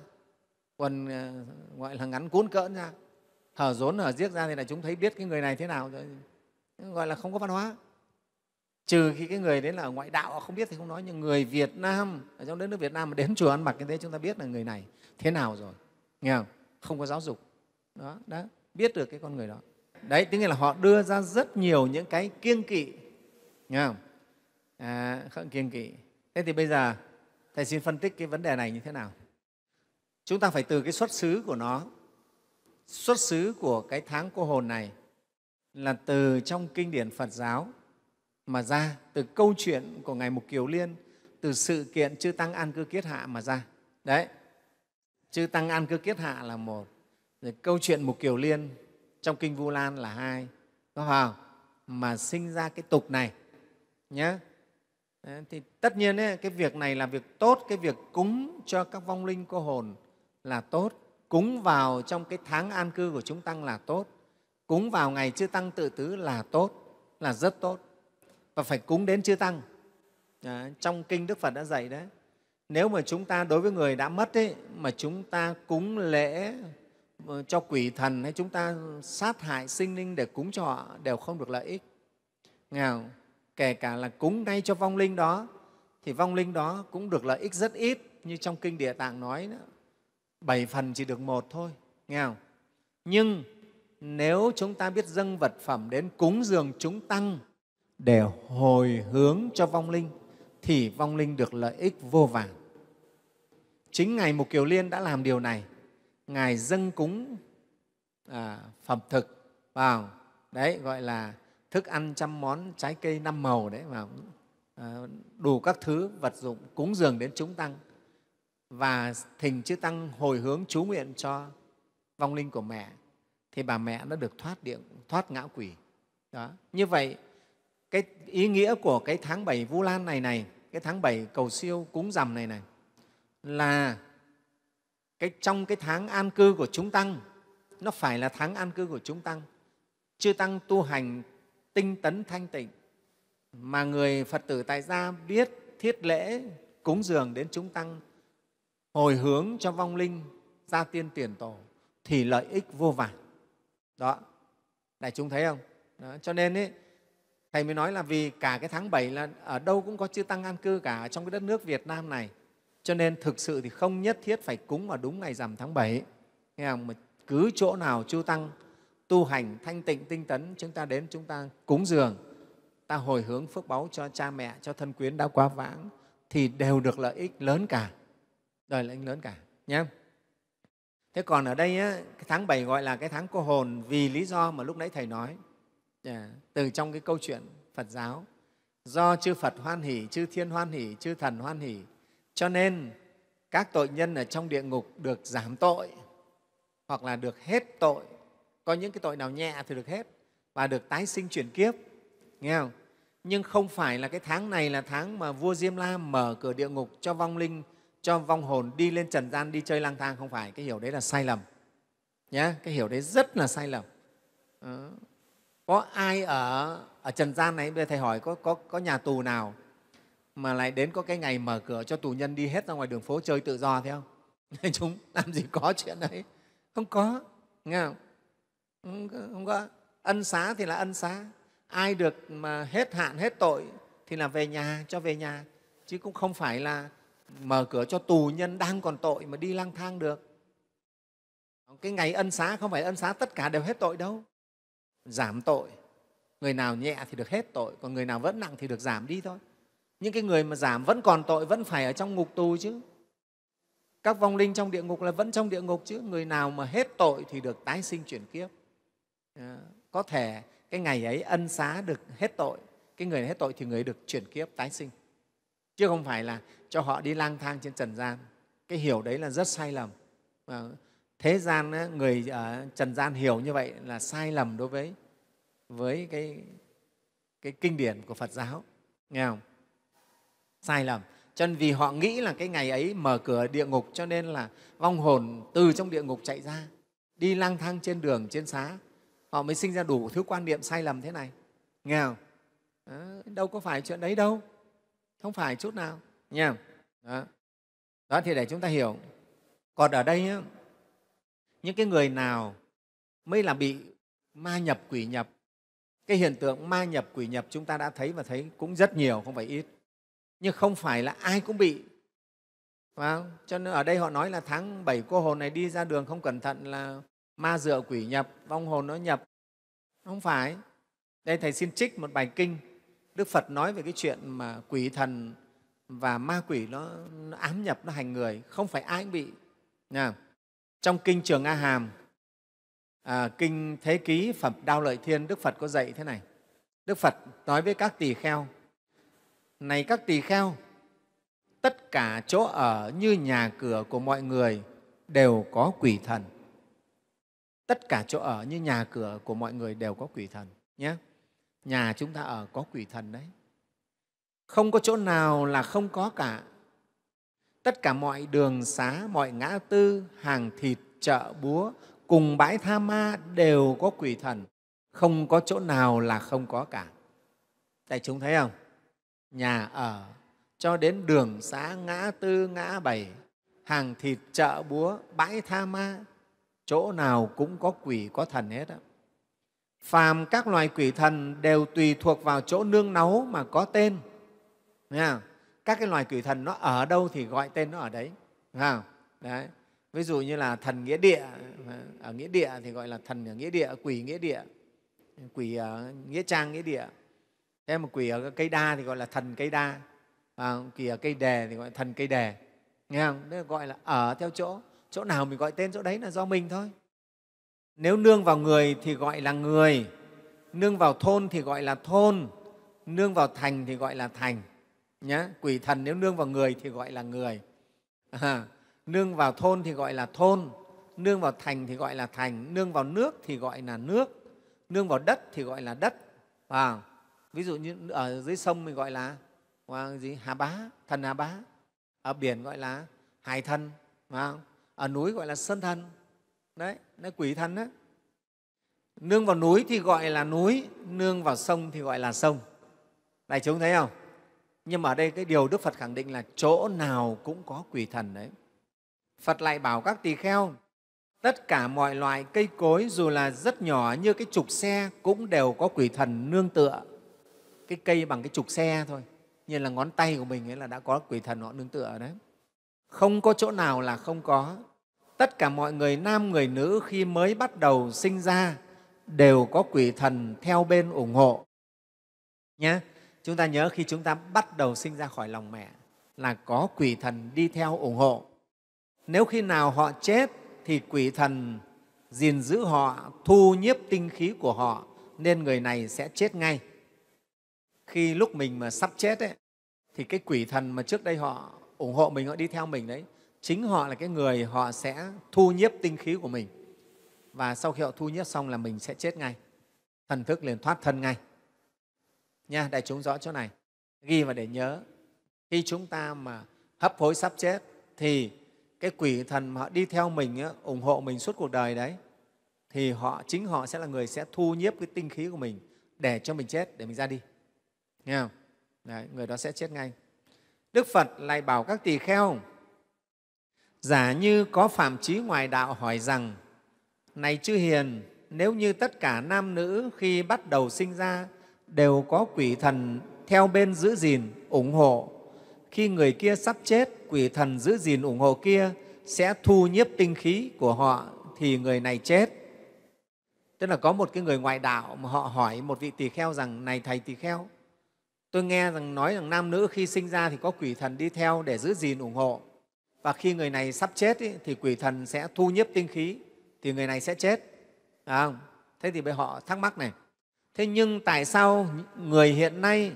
quần ờ, gọi là ngắn cuốn cỡn ra thở rốn hở giết ra thì là chúng thấy biết cái người này thế nào rồi gọi là không có văn hóa trừ khi cái người đấy là ngoại đạo không biết thì không nói nhưng người Việt Nam ở trong đất nước Việt Nam mà đến chùa ăn mặc như thế chúng ta biết là người này thế nào rồi nghe không không có giáo dục đó đó biết được cái con người đó đấy tức là họ đưa ra rất nhiều những cái kiêng kỵ nghe không à, không kiêng kỵ thế thì bây giờ thầy xin phân tích cái vấn đề này như thế nào chúng ta phải từ cái xuất xứ của nó xuất xứ của cái tháng cô hồn này là từ trong kinh điển phật giáo mà ra từ câu chuyện của ngài mục kiều liên từ sự kiện chư tăng an cư kiết hạ mà ra đấy chư tăng an cư kiết hạ là một rồi câu chuyện mục kiều liên trong kinh vu lan là hai có không? mà sinh ra cái tục này nhé thì tất nhiên ấy, cái việc này là việc tốt cái việc cúng cho các vong linh cô hồn là tốt cúng vào trong cái tháng an cư của chúng tăng là tốt cúng vào ngày chư tăng tự tứ là tốt là rất tốt và phải cúng đến chư tăng đấy, dạ, trong kinh đức phật đã dạy đấy nếu mà chúng ta đối với người đã mất ấy, mà chúng ta cúng lễ ờ, cho quỷ thần hay chúng ta sát hại sinh linh để cúng cho họ đều không được lợi ích nghèo kể cả là cúng ngay cho vong linh đó thì vong linh đó cũng được lợi ích rất ít như trong kinh địa tạng nói đó, bảy phần chỉ được một thôi nghe nhưng nếu chúng ta biết dâng vật phẩm đến cúng dường chúng tăng để hồi hướng cho vong linh thì vong linh được lợi ích vô vàng. Chính Ngài Mục Kiều Liên đã làm điều này. Ngài dâng cúng à, phẩm thực vào, đấy gọi là thức ăn trăm món trái cây năm màu đấy vào à, đủ các thứ vật dụng cúng dường đến chúng tăng và thỉnh chư tăng hồi hướng chú nguyện cho vong linh của mẹ thì bà mẹ đã được thoát điện thoát ngã quỷ đó như vậy cái ý nghĩa của cái tháng bảy Vu Lan này này, cái tháng bảy cầu siêu cúng dằm này này là cái trong cái tháng an cư của chúng tăng nó phải là tháng an cư của chúng tăng. Chư tăng tu hành tinh tấn thanh tịnh mà người Phật tử tại gia biết thiết lễ cúng dường đến chúng tăng hồi hướng cho vong linh gia tiên tiền tổ thì lợi ích vô vàn đó đại chúng thấy không đó. cho nên ấy, Thầy mới nói là vì cả cái tháng 7 là ở đâu cũng có chư Tăng an cư cả trong cái đất nước Việt Nam này. Cho nên thực sự thì không nhất thiết phải cúng vào đúng ngày rằm tháng 7. Nghe không? Mà cứ chỗ nào chư Tăng tu hành thanh tịnh tinh tấn chúng ta đến chúng ta cúng dường ta hồi hướng phước báu cho cha mẹ cho thân quyến đã quá vãng thì đều được lợi ích lớn cả đời lợi ích lớn cả nhé thế còn ở đây á, cái tháng 7 gọi là cái tháng cô hồn vì lý do mà lúc nãy thầy nói Dạ, từ trong cái câu chuyện Phật giáo. Do chư Phật hoan hỷ, chư Thiên hoan hỷ, chư Thần hoan hỷ, cho nên các tội nhân ở trong địa ngục được giảm tội hoặc là được hết tội. Có những cái tội nào nhẹ thì được hết và được tái sinh chuyển kiếp. Nghe không? Nhưng không phải là cái tháng này là tháng mà vua Diêm La mở cửa địa ngục cho vong linh, cho vong hồn đi lên trần gian, đi chơi lang thang, không phải. Cái hiểu đấy là sai lầm. nhé cái hiểu đấy rất là sai lầm. Đó có ai ở ở trần gian này bây giờ thầy hỏi có, có, có nhà tù nào mà lại đến có cái ngày mở cửa cho tù nhân đi hết ra ngoài đường phố chơi tự do thế không chúng làm gì có chuyện đấy không có nghe không không có, không có. ân xá thì là ân xá ai được mà hết hạn hết tội thì là về nhà cho về nhà chứ cũng không phải là mở cửa cho tù nhân đang còn tội mà đi lang thang được cái ngày ân xá không phải ân xá tất cả đều hết tội đâu giảm tội người nào nhẹ thì được hết tội còn người nào vẫn nặng thì được giảm đi thôi những cái người mà giảm vẫn còn tội vẫn phải ở trong ngục tù chứ các vong linh trong địa ngục là vẫn trong địa ngục chứ người nào mà hết tội thì được tái sinh chuyển kiếp có thể cái ngày ấy ân xá được hết tội cái người hết tội thì người ấy được chuyển kiếp tái sinh chứ không phải là cho họ đi lang thang trên trần gian cái hiểu đấy là rất sai lầm thế gian người ờ, trần gian hiểu như vậy là sai lầm đối với với cái, cái kinh điển của phật giáo nghe không sai lầm cho nên vì họ nghĩ là cái ngày ấy mở cửa địa ngục cho nên là vong hồn từ trong địa ngục chạy ra đi lang thang trên đường trên xá họ mới sinh ra đủ thứ quan niệm sai lầm thế này nghe không đâu có phải chuyện đấy đâu không phải chút nào nha đó. đó thì để chúng ta hiểu còn ở đây ấy, những cái người nào mới là bị ma nhập quỷ nhập cái hiện tượng ma nhập quỷ nhập chúng ta đã thấy và thấy cũng rất nhiều không phải ít nhưng không phải là ai cũng bị phải không? cho nên ở đây họ nói là tháng bảy cô hồn này đi ra đường không cẩn thận là ma dựa quỷ nhập vong hồn nó nhập không phải đây thầy xin trích một bài kinh đức phật nói về cái chuyện mà quỷ thần và ma quỷ nó, nó ám nhập nó hành người không phải ai cũng bị nha trong kinh trường a hàm à, kinh thế ký phẩm đao lợi thiên đức phật có dạy thế này đức phật nói với các tỳ kheo này các tỳ kheo tất cả chỗ ở như nhà cửa của mọi người đều có quỷ thần tất cả chỗ ở như nhà cửa của mọi người đều có quỷ thần nhé nhà chúng ta ở có quỷ thần đấy không có chỗ nào là không có cả tất cả mọi đường xá mọi ngã tư hàng thịt chợ búa cùng bãi tha ma đều có quỷ thần không có chỗ nào là không có cả đại chúng thấy không nhà ở cho đến đường xá ngã tư ngã bảy hàng thịt chợ búa bãi tha ma chỗ nào cũng có quỷ có thần hết á phàm các loài quỷ thần đều tùy thuộc vào chỗ nương náu mà có tên Nghe không? các cái loài quỷ thần nó ở đâu thì gọi tên nó ở đấy không? đấy ví dụ như là thần nghĩa địa ở nghĩa địa thì gọi là thần ở nghĩa địa quỷ nghĩa địa quỷ ở nghĩa trang nghĩa địa thế mà quỷ ở cây đa thì gọi là thần cây đa à, quỷ ở cây đề thì gọi là thần cây đề nghe không Đấy gọi là ở theo chỗ chỗ nào mình gọi tên chỗ đấy là do mình thôi nếu nương vào người thì gọi là người nương vào thôn thì gọi là thôn nương vào thành thì gọi là thành nhá quỷ thần nếu nương vào người thì gọi là người à, nương vào thôn thì gọi là thôn nương vào thành thì gọi là thành nương vào nước thì gọi là nước nương vào đất thì gọi là đất à, ví dụ như ở dưới sông mình gọi là gì hà bá thần hà bá ở biển gọi là hải thần à, ở núi gọi là sơn thần đấy nó quỷ thần đó nương vào núi thì gọi là núi nương vào sông thì gọi là sông đại chúng thấy không nhưng mà ở đây cái điều đức phật khẳng định là chỗ nào cũng có quỷ thần đấy phật lại bảo các tỳ kheo tất cả mọi loại cây cối dù là rất nhỏ như cái trục xe cũng đều có quỷ thần nương tựa cái cây bằng cái trục xe thôi như là ngón tay của mình ấy là đã có quỷ thần họ nương tựa đấy không có chỗ nào là không có tất cả mọi người nam người nữ khi mới bắt đầu sinh ra đều có quỷ thần theo bên ủng hộ nhé Chúng ta nhớ khi chúng ta bắt đầu sinh ra khỏi lòng mẹ là có quỷ thần đi theo ủng hộ. Nếu khi nào họ chết thì quỷ thần gìn giữ họ, thu nhiếp tinh khí của họ nên người này sẽ chết ngay. Khi lúc mình mà sắp chết ấy, thì cái quỷ thần mà trước đây họ ủng hộ mình, họ đi theo mình đấy, chính họ là cái người họ sẽ thu nhiếp tinh khí của mình. Và sau khi họ thu nhiếp xong là mình sẽ chết ngay, thần thức liền thoát thân ngay nha đại chúng rõ chỗ này ghi và để nhớ khi chúng ta mà hấp hối sắp chết thì cái quỷ thần mà họ đi theo mình ủng hộ mình suốt cuộc đời đấy thì họ chính họ sẽ là người sẽ thu nhiếp cái tinh khí của mình để cho mình chết để mình ra đi nghe không đấy, người đó sẽ chết ngay đức phật lại bảo các tỳ kheo giả như có phạm trí ngoài đạo hỏi rằng này chư hiền nếu như tất cả nam nữ khi bắt đầu sinh ra đều có quỷ thần theo bên giữ gìn, ủng hộ. Khi người kia sắp chết, quỷ thần giữ gìn ủng hộ kia sẽ thu nhiếp tinh khí của họ thì người này chết. Tức là có một cái người ngoại đạo mà họ hỏi một vị tỳ kheo rằng này thầy tỳ kheo, tôi nghe rằng nói rằng nam nữ khi sinh ra thì có quỷ thần đi theo để giữ gìn ủng hộ và khi người này sắp chết ý, thì quỷ thần sẽ thu nhiếp tinh khí thì người này sẽ chết. À, thế thì bây họ thắc mắc này thế nhưng tại sao người hiện nay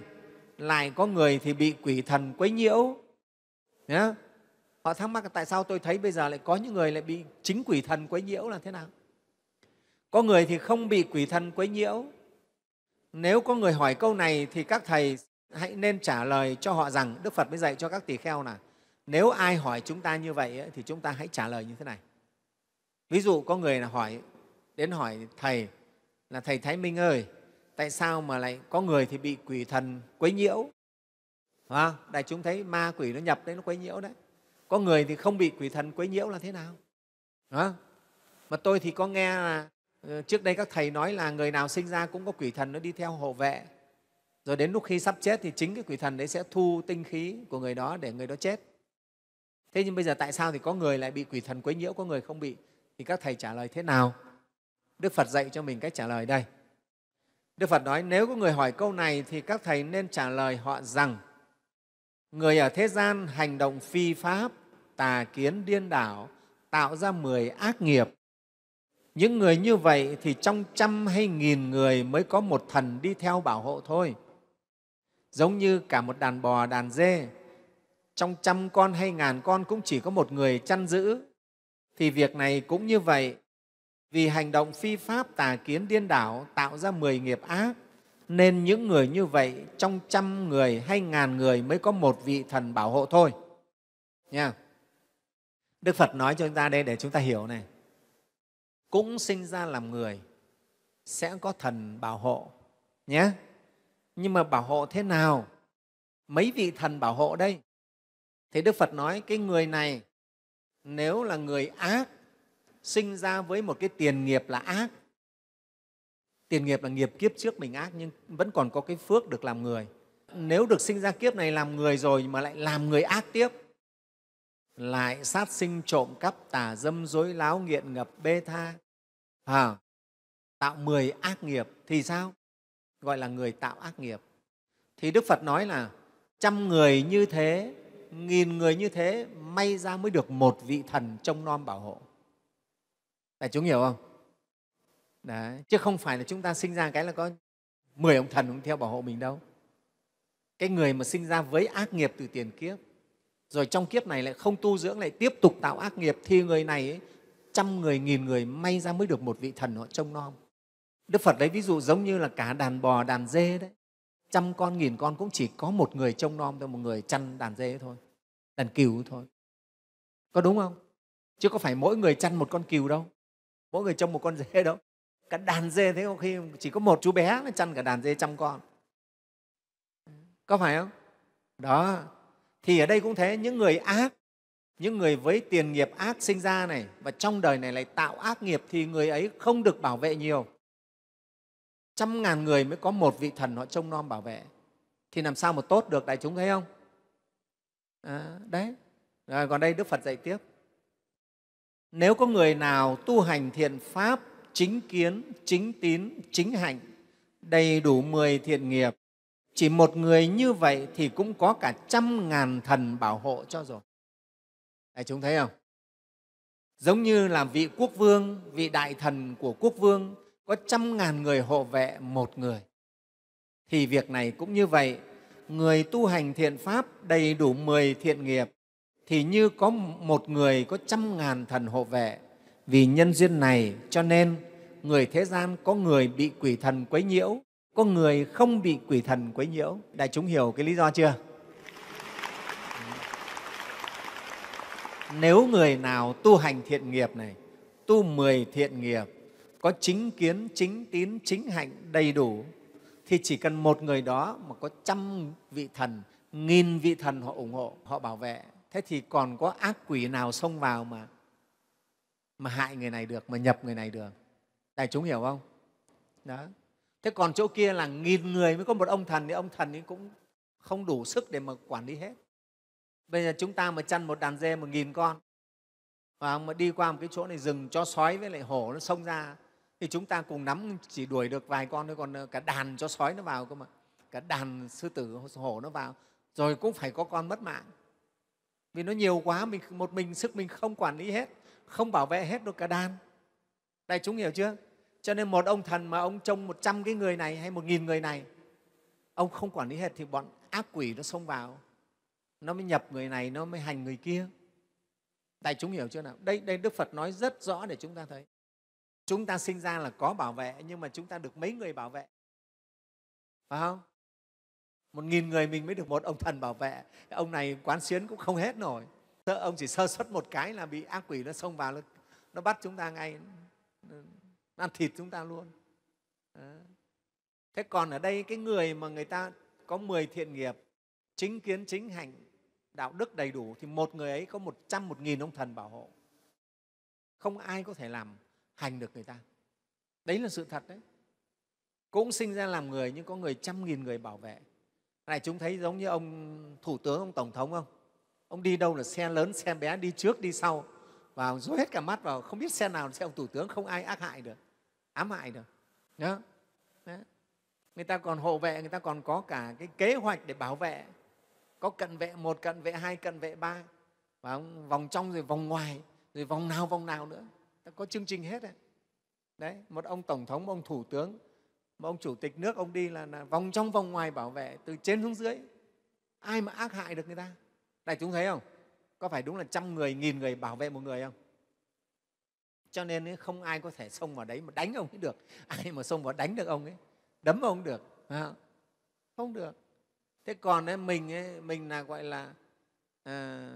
lại có người thì bị quỷ thần quấy nhiễu nhá họ thắc mắc tại sao tôi thấy bây giờ lại có những người lại bị chính quỷ thần quấy nhiễu là thế nào có người thì không bị quỷ thần quấy nhiễu nếu có người hỏi câu này thì các thầy hãy nên trả lời cho họ rằng đức phật mới dạy cho các tỳ kheo là nếu ai hỏi chúng ta như vậy thì chúng ta hãy trả lời như thế này ví dụ có người là hỏi đến hỏi thầy là thầy thái minh ơi tại sao mà lại có người thì bị quỷ thần quấy nhiễu à, đại chúng thấy ma quỷ nó nhập đấy nó quấy nhiễu đấy có người thì không bị quỷ thần quấy nhiễu là thế nào à, mà tôi thì có nghe là ờ, trước đây các thầy nói là người nào sinh ra cũng có quỷ thần nó đi theo hộ vệ rồi đến lúc khi sắp chết thì chính cái quỷ thần đấy sẽ thu tinh khí của người đó để người đó chết thế nhưng bây giờ tại sao thì có người lại bị quỷ thần quấy nhiễu có người không bị thì các thầy trả lời thế nào đức phật dạy cho mình cách trả lời đây Đức Phật nói nếu có người hỏi câu này thì các thầy nên trả lời họ rằng người ở thế gian hành động phi pháp, tà kiến điên đảo, tạo ra mười ác nghiệp. Những người như vậy thì trong trăm hay nghìn người mới có một thần đi theo bảo hộ thôi. Giống như cả một đàn bò, đàn dê, trong trăm con hay ngàn con cũng chỉ có một người chăn giữ. Thì việc này cũng như vậy, vì hành động phi pháp tà kiến điên đảo tạo ra mười nghiệp ác, nên những người như vậy trong trăm người hay ngàn người mới có một vị thần bảo hộ thôi. Nha. Đức Phật nói cho chúng ta đây để chúng ta hiểu này. Cũng sinh ra làm người sẽ có thần bảo hộ nhé. Nhưng mà bảo hộ thế nào? Mấy vị thần bảo hộ đây? Thì Đức Phật nói cái người này nếu là người ác sinh ra với một cái tiền nghiệp là ác tiền nghiệp là nghiệp kiếp trước mình ác nhưng vẫn còn có cái phước được làm người nếu được sinh ra kiếp này làm người rồi mà lại làm người ác tiếp lại sát sinh trộm cắp tà dâm dối láo nghiện ngập bê tha à, tạo mười ác nghiệp thì sao gọi là người tạo ác nghiệp thì đức phật nói là trăm người như thế nghìn người như thế may ra mới được một vị thần trông nom bảo hộ Đại chúng hiểu không? Đấy. Chứ không phải là chúng ta sinh ra cái là có 10 ông thần không theo bảo hộ mình đâu. Cái người mà sinh ra với ác nghiệp từ tiền kiếp, rồi trong kiếp này lại không tu dưỡng, lại tiếp tục tạo ác nghiệp thì người này ấy, trăm người, nghìn người may ra mới được một vị thần họ trông nom. Đức Phật lấy ví dụ giống như là cả đàn bò, đàn dê đấy. Trăm con, nghìn con cũng chỉ có một người trông nom thôi, một người chăn đàn dê thôi, đàn cừu thôi. Có đúng không? Chứ có phải mỗi người chăn một con cừu đâu mỗi người trông một con dê đâu cả đàn dê thế có khi chỉ có một chú bé mà chăn cả đàn dê trăm con có phải không đó thì ở đây cũng thế những người ác những người với tiền nghiệp ác sinh ra này và trong đời này lại tạo ác nghiệp thì người ấy không được bảo vệ nhiều trăm ngàn người mới có một vị thần họ trông nom bảo vệ thì làm sao mà tốt được đại chúng thấy không à, đấy rồi còn đây đức phật dạy tiếp nếu có người nào tu hành thiện pháp chính kiến chính tín chính hạnh đầy đủ mười thiện nghiệp chỉ một người như vậy thì cũng có cả trăm ngàn thần bảo hộ cho rồi Đấy, chúng thấy không giống như là vị quốc vương vị đại thần của quốc vương có trăm ngàn người hộ vệ một người thì việc này cũng như vậy người tu hành thiện pháp đầy đủ mười thiện nghiệp thì như có một người có trăm ngàn thần hộ vệ. Vì nhân duyên này cho nên người thế gian có người bị quỷ thần quấy nhiễu, có người không bị quỷ thần quấy nhiễu. Đại chúng hiểu cái lý do chưa? Nếu người nào tu hành thiện nghiệp này, tu mười thiện nghiệp, có chính kiến, chính tín, chính hạnh đầy đủ thì chỉ cần một người đó mà có trăm vị thần, nghìn vị thần họ ủng hộ, họ bảo vệ thế thì còn có ác quỷ nào xông vào mà mà hại người này được mà nhập người này được đại chúng hiểu không đó thế còn chỗ kia là nghìn người mới có một ông thần thì ông thần ấy cũng không đủ sức để mà quản lý hết bây giờ chúng ta mà chăn một đàn dê một nghìn con và mà đi qua một cái chỗ này rừng cho sói với lại hổ nó xông ra thì chúng ta cùng nắm chỉ đuổi được vài con thôi còn ờ, cả đàn cho sói nó vào cơ mà cả đàn sư tử hổ nó vào rồi cũng phải có con mất mạng vì nó nhiều quá mình một mình sức mình không quản lý hết không bảo vệ hết được cả đàn đại chúng hiểu chưa cho nên một ông thần mà ông trông trăm cái người này hay một nghìn người này ông không quản lý hết thì bọn ác quỷ nó xông vào nó mới nhập người này nó mới hành người kia đại chúng hiểu chưa nào đây, đây đức phật nói rất rõ để chúng ta thấy chúng ta sinh ra là có bảo vệ nhưng mà chúng ta được mấy người bảo vệ phải không một nghìn người mình mới được một ông thần bảo vệ ông này quán xuyến cũng không hết nổi ông chỉ sơ xuất một cái là bị ác quỷ nó xông vào nó, nó bắt chúng ta ngay nó ăn thịt chúng ta luôn Đó. thế còn ở đây cái người mà người ta có 10 thiện nghiệp chính kiến chính hạnh đạo đức đầy đủ thì một người ấy có một trăm một nghìn ông thần bảo hộ không ai có thể làm hành được người ta đấy là sự thật đấy cũng sinh ra làm người nhưng có người trăm nghìn người bảo vệ này chúng thấy giống như ông thủ tướng ông tổng thống không ông đi đâu là xe lớn xe bé đi trước đi sau và dối hết cả mắt vào không biết xe nào là xe ông thủ tướng không ai ác hại được ám hại được Đó. Đó. người ta còn hộ vệ người ta còn có cả cái kế hoạch để bảo vệ có cận vệ một cận vệ hai cận vệ ba và vòng trong rồi vòng ngoài rồi vòng nào vòng nào nữa ta có chương trình hết đấy đấy một ông tổng thống một ông thủ tướng mà ông chủ tịch nước ông đi là, là vòng trong vòng ngoài bảo vệ từ trên xuống dưới ai mà ác hại được người ta đại chúng thấy không có phải đúng là trăm người nghìn người bảo vệ một người không cho nên không ai có thể xông vào đấy mà đánh ông ấy được ai mà xông vào đánh được ông ấy đấm ông được không được thế còn ấy, mình ấy, mình là gọi là à,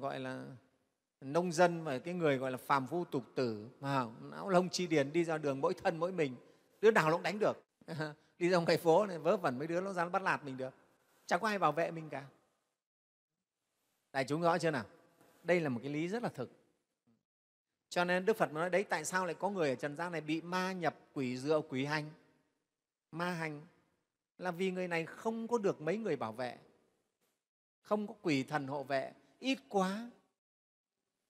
gọi là nông dân và cái người gọi là phàm phu tục tử mà não lông chi điền đi ra đường mỗi thân mỗi mình đứa nào nó cũng đánh được đi ra ngoài phố này vớ vẩn mấy đứa nó dám bắt lạt mình được chẳng có ai bảo vệ mình cả đại chúng rõ chưa nào đây là một cái lý rất là thực cho nên đức phật nói đấy tại sao lại có người ở trần gian này bị ma nhập quỷ rượu quỷ hành ma hành là vì người này không có được mấy người bảo vệ không có quỷ thần hộ vệ ít quá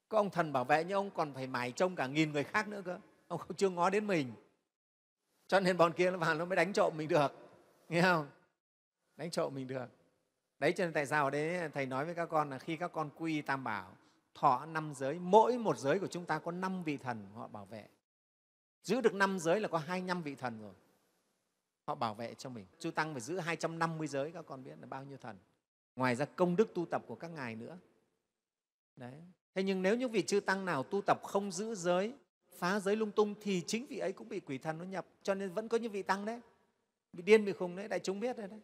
có ông thần bảo vệ nhưng ông còn phải mải trông cả nghìn người khác nữa cơ ông chưa ngó đến mình cho nên bọn kia nó vào nó mới đánh trộm mình được nghe không đánh trộm mình được đấy cho nên tại sao ở đấy thầy nói với các con là khi các con quy tam bảo thọ năm giới mỗi một giới của chúng ta có năm vị thần họ bảo vệ giữ được năm giới là có hai năm vị thần rồi họ bảo vệ cho mình chư tăng phải giữ 250 giới các con biết là bao nhiêu thần ngoài ra công đức tu tập của các ngài nữa đấy thế nhưng nếu những vị chư tăng nào tu tập không giữ giới phá giới lung tung thì chính vị ấy cũng bị quỷ thần nó nhập cho nên vẫn có những vị tăng đấy bị điên bị khùng đấy đại chúng biết rồi đấy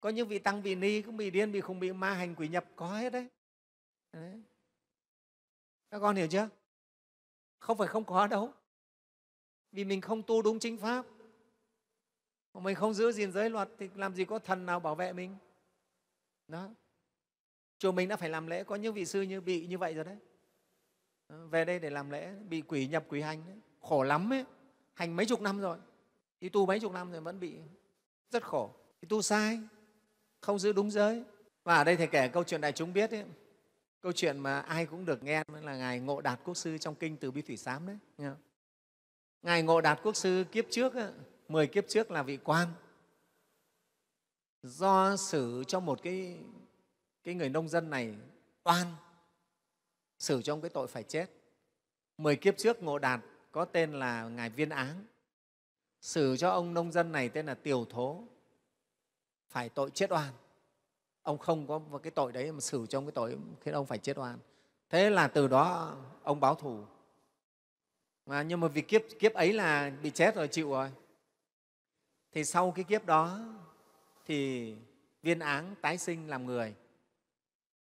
có những vị tăng vị ni cũng bị điên bị khùng bị ma hành quỷ nhập có hết đấy, đấy. các con hiểu chưa không phải không có đâu vì mình không tu đúng chính pháp mình không giữ gìn giới luật thì làm gì có thần nào bảo vệ mình đó chùa mình đã phải làm lễ có những vị sư như bị như vậy rồi đấy về đây để làm lễ bị quỷ nhập quỷ hành đấy. khổ lắm ấy hành mấy chục năm rồi đi tu mấy chục năm rồi vẫn bị rất khổ đi tu sai không giữ đúng giới và ở đây thầy kể câu chuyện đại chúng biết ấy, câu chuyện mà ai cũng được nghe là ngài ngộ đạt quốc sư trong kinh từ bi thủy sám đấy nghe ngài ngộ đạt quốc sư kiếp trước ấy, 10 kiếp trước là vị quan do xử cho một cái cái người nông dân này oan xử cho ông cái tội phải chết. Mười kiếp trước Ngộ Đạt có tên là Ngài Viên Áng, xử cho ông nông dân này tên là tiểu Thố, phải tội chết oan. Ông không có cái tội đấy mà xử cho ông cái tội khiến ông phải chết oan. Thế là từ đó ông báo thù. Mà nhưng mà vì kiếp, kiếp ấy là bị chết rồi, chịu rồi. Thì sau cái kiếp đó thì viên áng tái sinh làm người,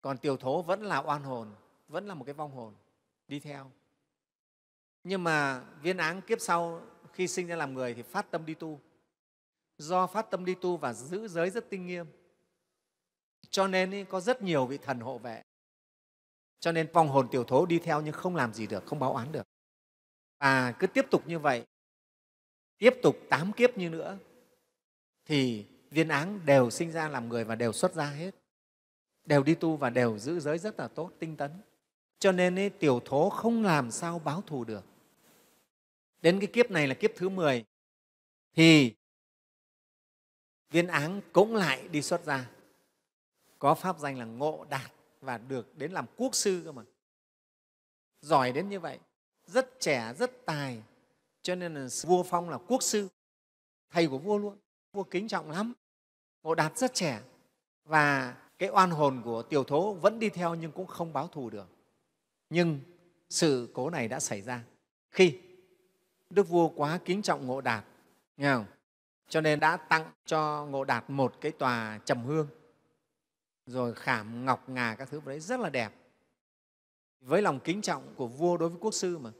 còn tiểu thố vẫn là oan hồn vẫn là một cái vong hồn đi theo nhưng mà viên áng kiếp sau khi sinh ra làm người thì phát tâm đi tu do phát tâm đi tu và giữ giới rất tinh nghiêm cho nên ý, có rất nhiều vị thần hộ vệ cho nên vong hồn tiểu thố đi theo nhưng không làm gì được không báo án được và cứ tiếp tục như vậy tiếp tục tám kiếp như nữa thì viên áng đều sinh ra làm người và đều xuất ra hết đều đi tu và đều giữ giới rất là tốt tinh tấn cho nên ấy, tiểu thố không làm sao báo thù được đến cái kiếp này là kiếp thứ 10 thì viên áng cũng lại đi xuất ra có pháp danh là ngộ đạt và được đến làm quốc sư cơ mà giỏi đến như vậy rất trẻ rất tài cho nên là vua phong là quốc sư thầy của vua luôn vua kính trọng lắm ngộ đạt rất trẻ và cái oan hồn của tiểu thố vẫn đi theo nhưng cũng không báo thù được nhưng sự cố này đã xảy ra khi Đức Vua quá kính trọng Ngộ Đạt, nghe không? cho nên đã tặng cho Ngộ Đạt một cái tòa trầm hương, rồi khảm ngọc ngà các thứ đấy rất là đẹp. Với lòng kính trọng của vua đối với quốc sư mà,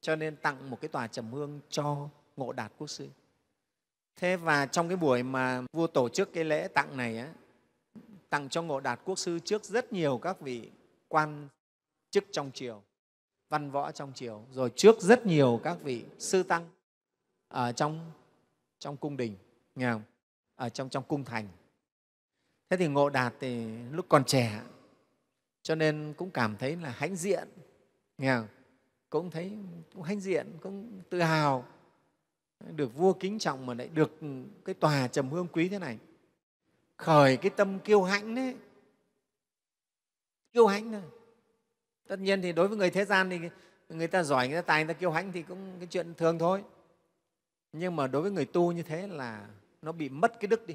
cho nên tặng một cái tòa trầm hương cho Ngộ Đạt quốc sư. Thế và trong cái buổi mà vua tổ chức cái lễ tặng này, á, tặng cho Ngộ Đạt quốc sư trước rất nhiều các vị quan chức trong triều văn võ trong triều rồi trước rất nhiều các vị sư tăng ở trong trong cung đình nghe không? ở trong trong cung thành thế thì ngộ đạt thì lúc còn trẻ cho nên cũng cảm thấy là hãnh diện nghe không? cũng thấy cũng hãnh diện cũng tự hào được vua kính trọng mà lại được cái tòa trầm hương quý thế này khởi cái tâm kiêu hãnh đấy kiêu hãnh thôi tất nhiên thì đối với người thế gian thì người ta giỏi người ta tài người ta kiêu hãnh thì cũng cái chuyện thường thôi nhưng mà đối với người tu như thế là nó bị mất cái đức đi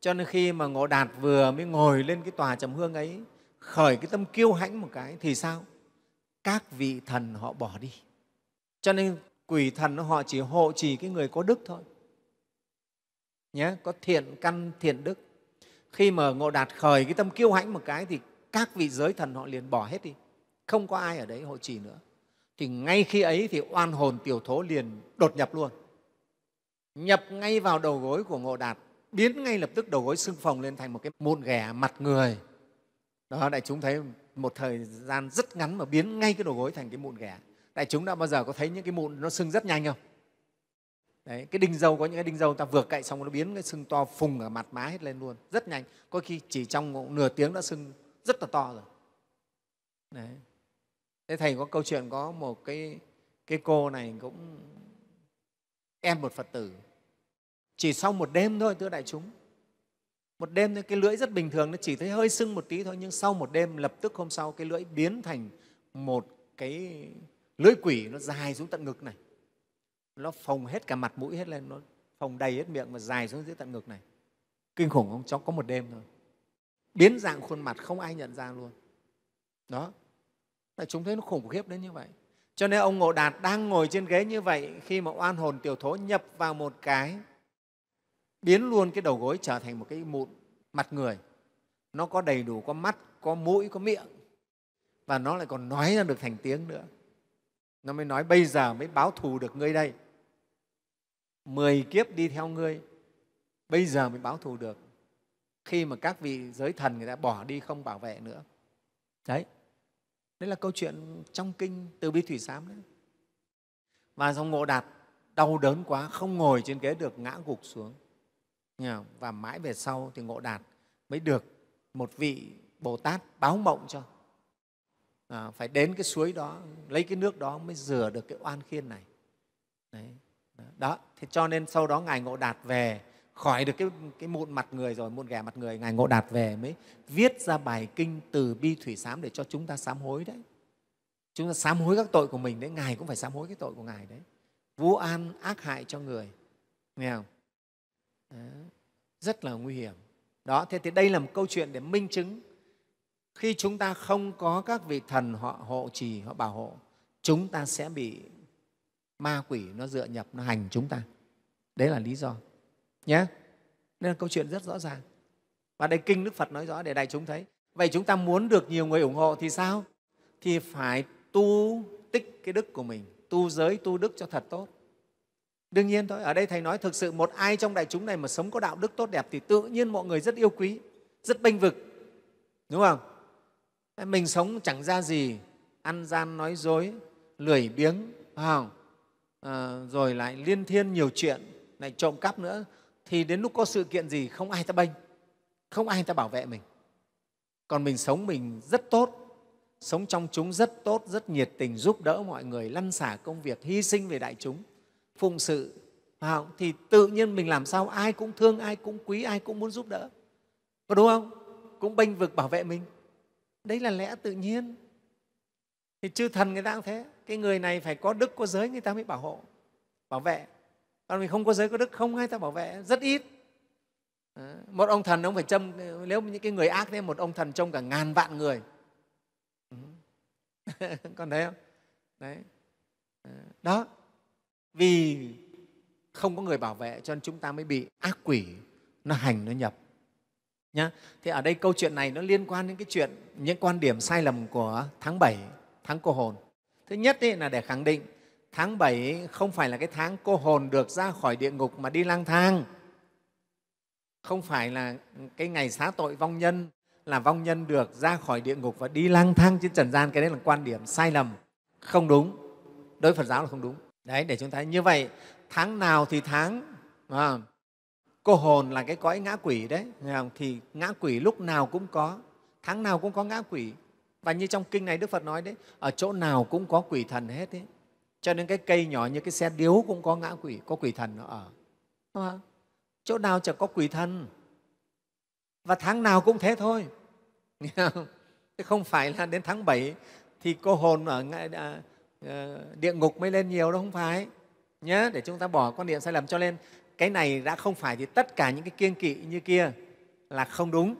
cho nên khi mà ngộ đạt vừa mới ngồi lên cái tòa trầm hương ấy khởi cái tâm kiêu hãnh một cái thì sao các vị thần họ bỏ đi cho nên quỷ thần họ chỉ hộ trì cái người có đức thôi nhé có thiện căn thiện đức khi mà ngộ đạt khởi cái tâm kiêu hãnh một cái thì các vị giới thần họ liền bỏ hết đi không có ai ở đấy hộ trì nữa thì ngay khi ấy thì oan hồn tiểu thố liền đột nhập luôn nhập ngay vào đầu gối của ngộ đạt biến ngay lập tức đầu gối xương phồng lên thành một cái mụn ghẻ mặt người đó đại chúng thấy một thời gian rất ngắn mà biến ngay cái đầu gối thành cái mụn ghẻ đại chúng đã bao giờ có thấy những cái mụn nó sưng rất nhanh không Đấy, cái đinh dâu có những cái đinh dâu ta vừa cạy xong nó biến cái sưng to phùng ở mặt má hết lên luôn rất nhanh có khi chỉ trong nửa tiếng đã sưng rất là to rồi đấy thế thầy có câu chuyện có một cái cái cô này cũng em một phật tử chỉ sau một đêm thôi thưa đại chúng một đêm thôi cái lưỡi rất bình thường nó chỉ thấy hơi sưng một tí thôi nhưng sau một đêm lập tức hôm sau cái lưỡi biến thành một cái lưỡi quỷ nó dài xuống tận ngực này nó phồng hết cả mặt mũi hết lên nó phồng đầy hết miệng và dài xuống dưới tận ngực này kinh khủng không cháu có một đêm thôi biến dạng khuôn mặt không ai nhận ra luôn đó tại chúng thấy nó khủng khiếp đến như vậy cho nên ông ngộ đạt đang ngồi trên ghế như vậy khi mà oan hồn tiểu thố nhập vào một cái biến luôn cái đầu gối trở thành một cái mụn mặt người nó có đầy đủ có mắt có mũi có miệng và nó lại còn nói ra được thành tiếng nữa nó mới nói bây giờ mới báo thù được ngươi đây mười kiếp đi theo ngươi bây giờ mới báo thù được khi mà các vị giới thần người ta bỏ đi không bảo vệ nữa đấy đấy là câu chuyện trong kinh từ bi thủy sám đấy và dòng ngộ đạt đau đớn quá không ngồi trên ghế được ngã gục xuống và mãi về sau thì ngộ đạt mới được một vị bồ tát báo mộng cho à, phải đến cái suối đó lấy cái nước đó mới rửa được cái oan khiên này đấy đó Thì cho nên sau đó ngài ngộ đạt về khỏi được cái, cái mụn mặt người rồi mụn ghẻ mặt người ngài ngộ đạt về mới viết ra bài kinh từ bi thủy sám để cho chúng ta sám hối đấy chúng ta sám hối các tội của mình đấy ngài cũng phải sám hối cái tội của ngài đấy vô an ác hại cho người nghe không đấy. rất là nguy hiểm đó thế thì đây là một câu chuyện để minh chứng khi chúng ta không có các vị thần họ hộ trì họ bảo hộ chúng ta sẽ bị ma quỷ nó dựa nhập nó hành chúng ta đấy là lý do nhé nên là câu chuyện rất rõ ràng và đây kinh đức phật nói rõ để đại chúng thấy vậy chúng ta muốn được nhiều người ủng hộ thì sao thì phải tu tích cái đức của mình tu giới tu đức cho thật tốt đương nhiên thôi ở đây thầy nói thực sự một ai trong đại chúng này mà sống có đạo đức tốt đẹp thì tự nhiên mọi người rất yêu quý rất bênh vực đúng không mình sống chẳng ra gì ăn gian nói dối lười biếng không? À, rồi lại liên thiên nhiều chuyện lại trộm cắp nữa thì đến lúc có sự kiện gì không ai ta bênh không ai ta bảo vệ mình còn mình sống mình rất tốt sống trong chúng rất tốt rất nhiệt tình giúp đỡ mọi người lăn xả công việc hy sinh về đại chúng phụng sự thì tự nhiên mình làm sao ai cũng thương ai cũng quý ai cũng muốn giúp đỡ có đúng không cũng bênh vực bảo vệ mình đấy là lẽ tự nhiên thì chư thần người ta cũng thế cái người này phải có đức có giới người ta mới bảo hộ bảo vệ còn mình không có giới có đức không ai ta bảo vệ rất ít ờ, một ông thần ông phải châm nếu những cái người ác thế một ông thần trông cả ngàn vạn người ừ. còn thấy không đấy ờ, đó vì không có người bảo vệ cho nên chúng ta mới bị ác quỷ nó hành nó nhập nhá thì ở đây câu chuyện này nó liên quan đến cái chuyện những quan điểm sai lầm của tháng 7, tháng cô hồn thứ nhất ấy là để khẳng định tháng bảy không phải là cái tháng cô hồn được ra khỏi địa ngục mà đi lang thang, không phải là cái ngày xá tội vong nhân là vong nhân được ra khỏi địa ngục và đi lang thang trên trần gian cái đấy là quan điểm sai lầm không đúng đối phật giáo là không đúng đấy để chúng ta như vậy tháng nào thì tháng à, cô hồn là cái cõi ngã quỷ đấy thì ngã quỷ lúc nào cũng có tháng nào cũng có ngã quỷ và như trong kinh này đức phật nói đấy ở chỗ nào cũng có quỷ thần hết đấy cho nên cái cây nhỏ như cái xe điếu cũng có ngã quỷ có quỷ thần nó ở đúng ờ. không? chỗ nào chẳng có quỷ thần và tháng nào cũng thế thôi chứ không phải là đến tháng 7 thì cô hồn ở à, ờ, địa ngục mới lên nhiều đâu không phải nhớ để chúng ta bỏ quan niệm sai lầm cho nên cái này đã không phải thì tất cả những cái kiêng kỵ như kia là không đúng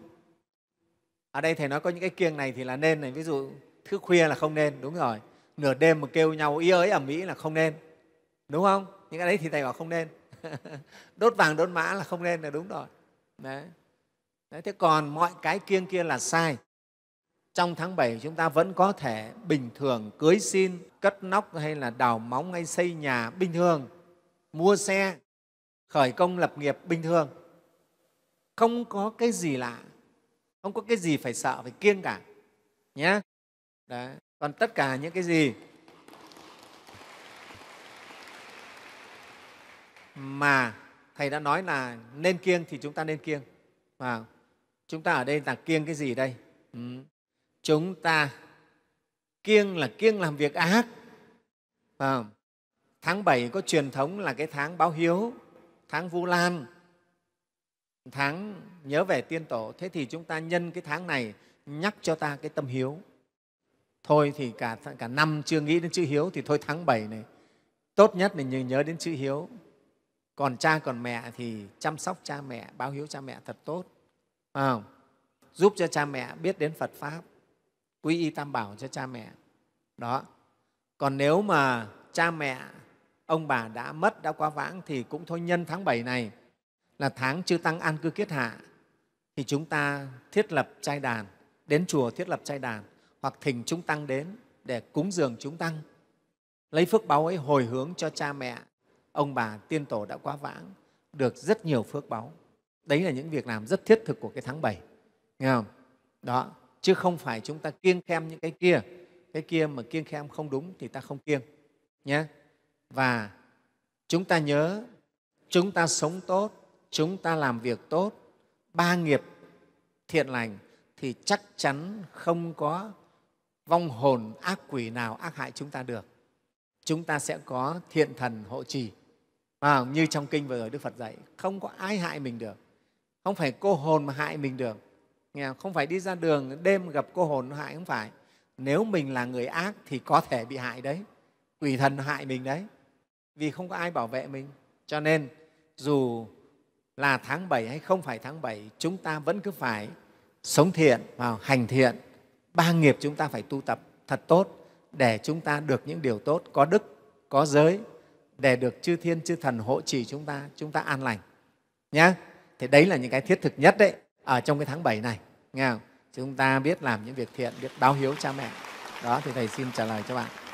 ở đây thầy nói có những cái kiêng này thì là nên này ví dụ thứ khuya là không nên đúng rồi nửa đêm mà kêu nhau ý ới ẩm mỹ là không nên đúng không những cái đấy thì thầy bảo không nên đốt vàng đốt mã là không nên là đúng rồi đấy. đấy thế còn mọi cái kiêng kia là sai trong tháng 7 chúng ta vẫn có thể bình thường cưới xin, cất nóc hay là đào móng hay xây nhà bình thường, mua xe, khởi công lập nghiệp bình thường. Không có cái gì lạ, không có cái gì phải sợ, phải kiêng cả. Nhé. Đấy còn tất cả những cái gì mà thầy đã nói là nên kiêng thì chúng ta nên kiêng và chúng ta ở đây là kiêng cái gì đây ừ. chúng ta kiêng là kiêng làm việc ác và tháng bảy có truyền thống là cái tháng báo hiếu tháng vu lan tháng nhớ về tiên tổ thế thì chúng ta nhân cái tháng này nhắc cho ta cái tâm hiếu thôi thì cả, cả năm chưa nghĩ đến chữ hiếu thì thôi tháng 7 này tốt nhất là nhớ đến chữ hiếu còn cha còn mẹ thì chăm sóc cha mẹ báo hiếu cha mẹ thật tốt phải giúp cho cha mẹ biết đến phật pháp quy y tam bảo cho cha mẹ đó còn nếu mà cha mẹ ông bà đã mất đã quá vãng thì cũng thôi nhân tháng 7 này là tháng chư tăng an cư kiết hạ thì chúng ta thiết lập trai đàn đến chùa thiết lập trai đàn hoặc thỉnh chúng tăng đến để cúng dường chúng tăng lấy phước báu ấy hồi hướng cho cha mẹ ông bà tiên tổ đã quá vãng được rất nhiều phước báu đấy là những việc làm rất thiết thực của cái tháng bảy nghe không đó chứ không phải chúng ta kiêng khem những cái kia cái kia mà kiêng khem không đúng thì ta không kiêng nhé và chúng ta nhớ chúng ta sống tốt chúng ta làm việc tốt ba nghiệp thiện lành thì chắc chắn không có vong hồn ác quỷ nào ác hại chúng ta được chúng ta sẽ có thiện thần hộ trì à, như trong kinh vừa rồi đức phật dạy không có ai hại mình được không phải cô hồn mà hại mình được nghe không? phải đi ra đường đêm gặp cô hồn nó hại không phải nếu mình là người ác thì có thể bị hại đấy quỷ thần hại mình đấy vì không có ai bảo vệ mình cho nên dù là tháng 7 hay không phải tháng 7 chúng ta vẫn cứ phải sống thiện và hành thiện ba nghiệp chúng ta phải tu tập thật tốt để chúng ta được những điều tốt có đức có giới để được chư thiên chư thần hộ trì chúng ta chúng ta an lành nhé thì đấy là những cái thiết thực nhất đấy ở trong cái tháng 7 này nghe không? chúng ta biết làm những việc thiện biết báo hiếu cha mẹ đó thì thầy xin trả lời cho bạn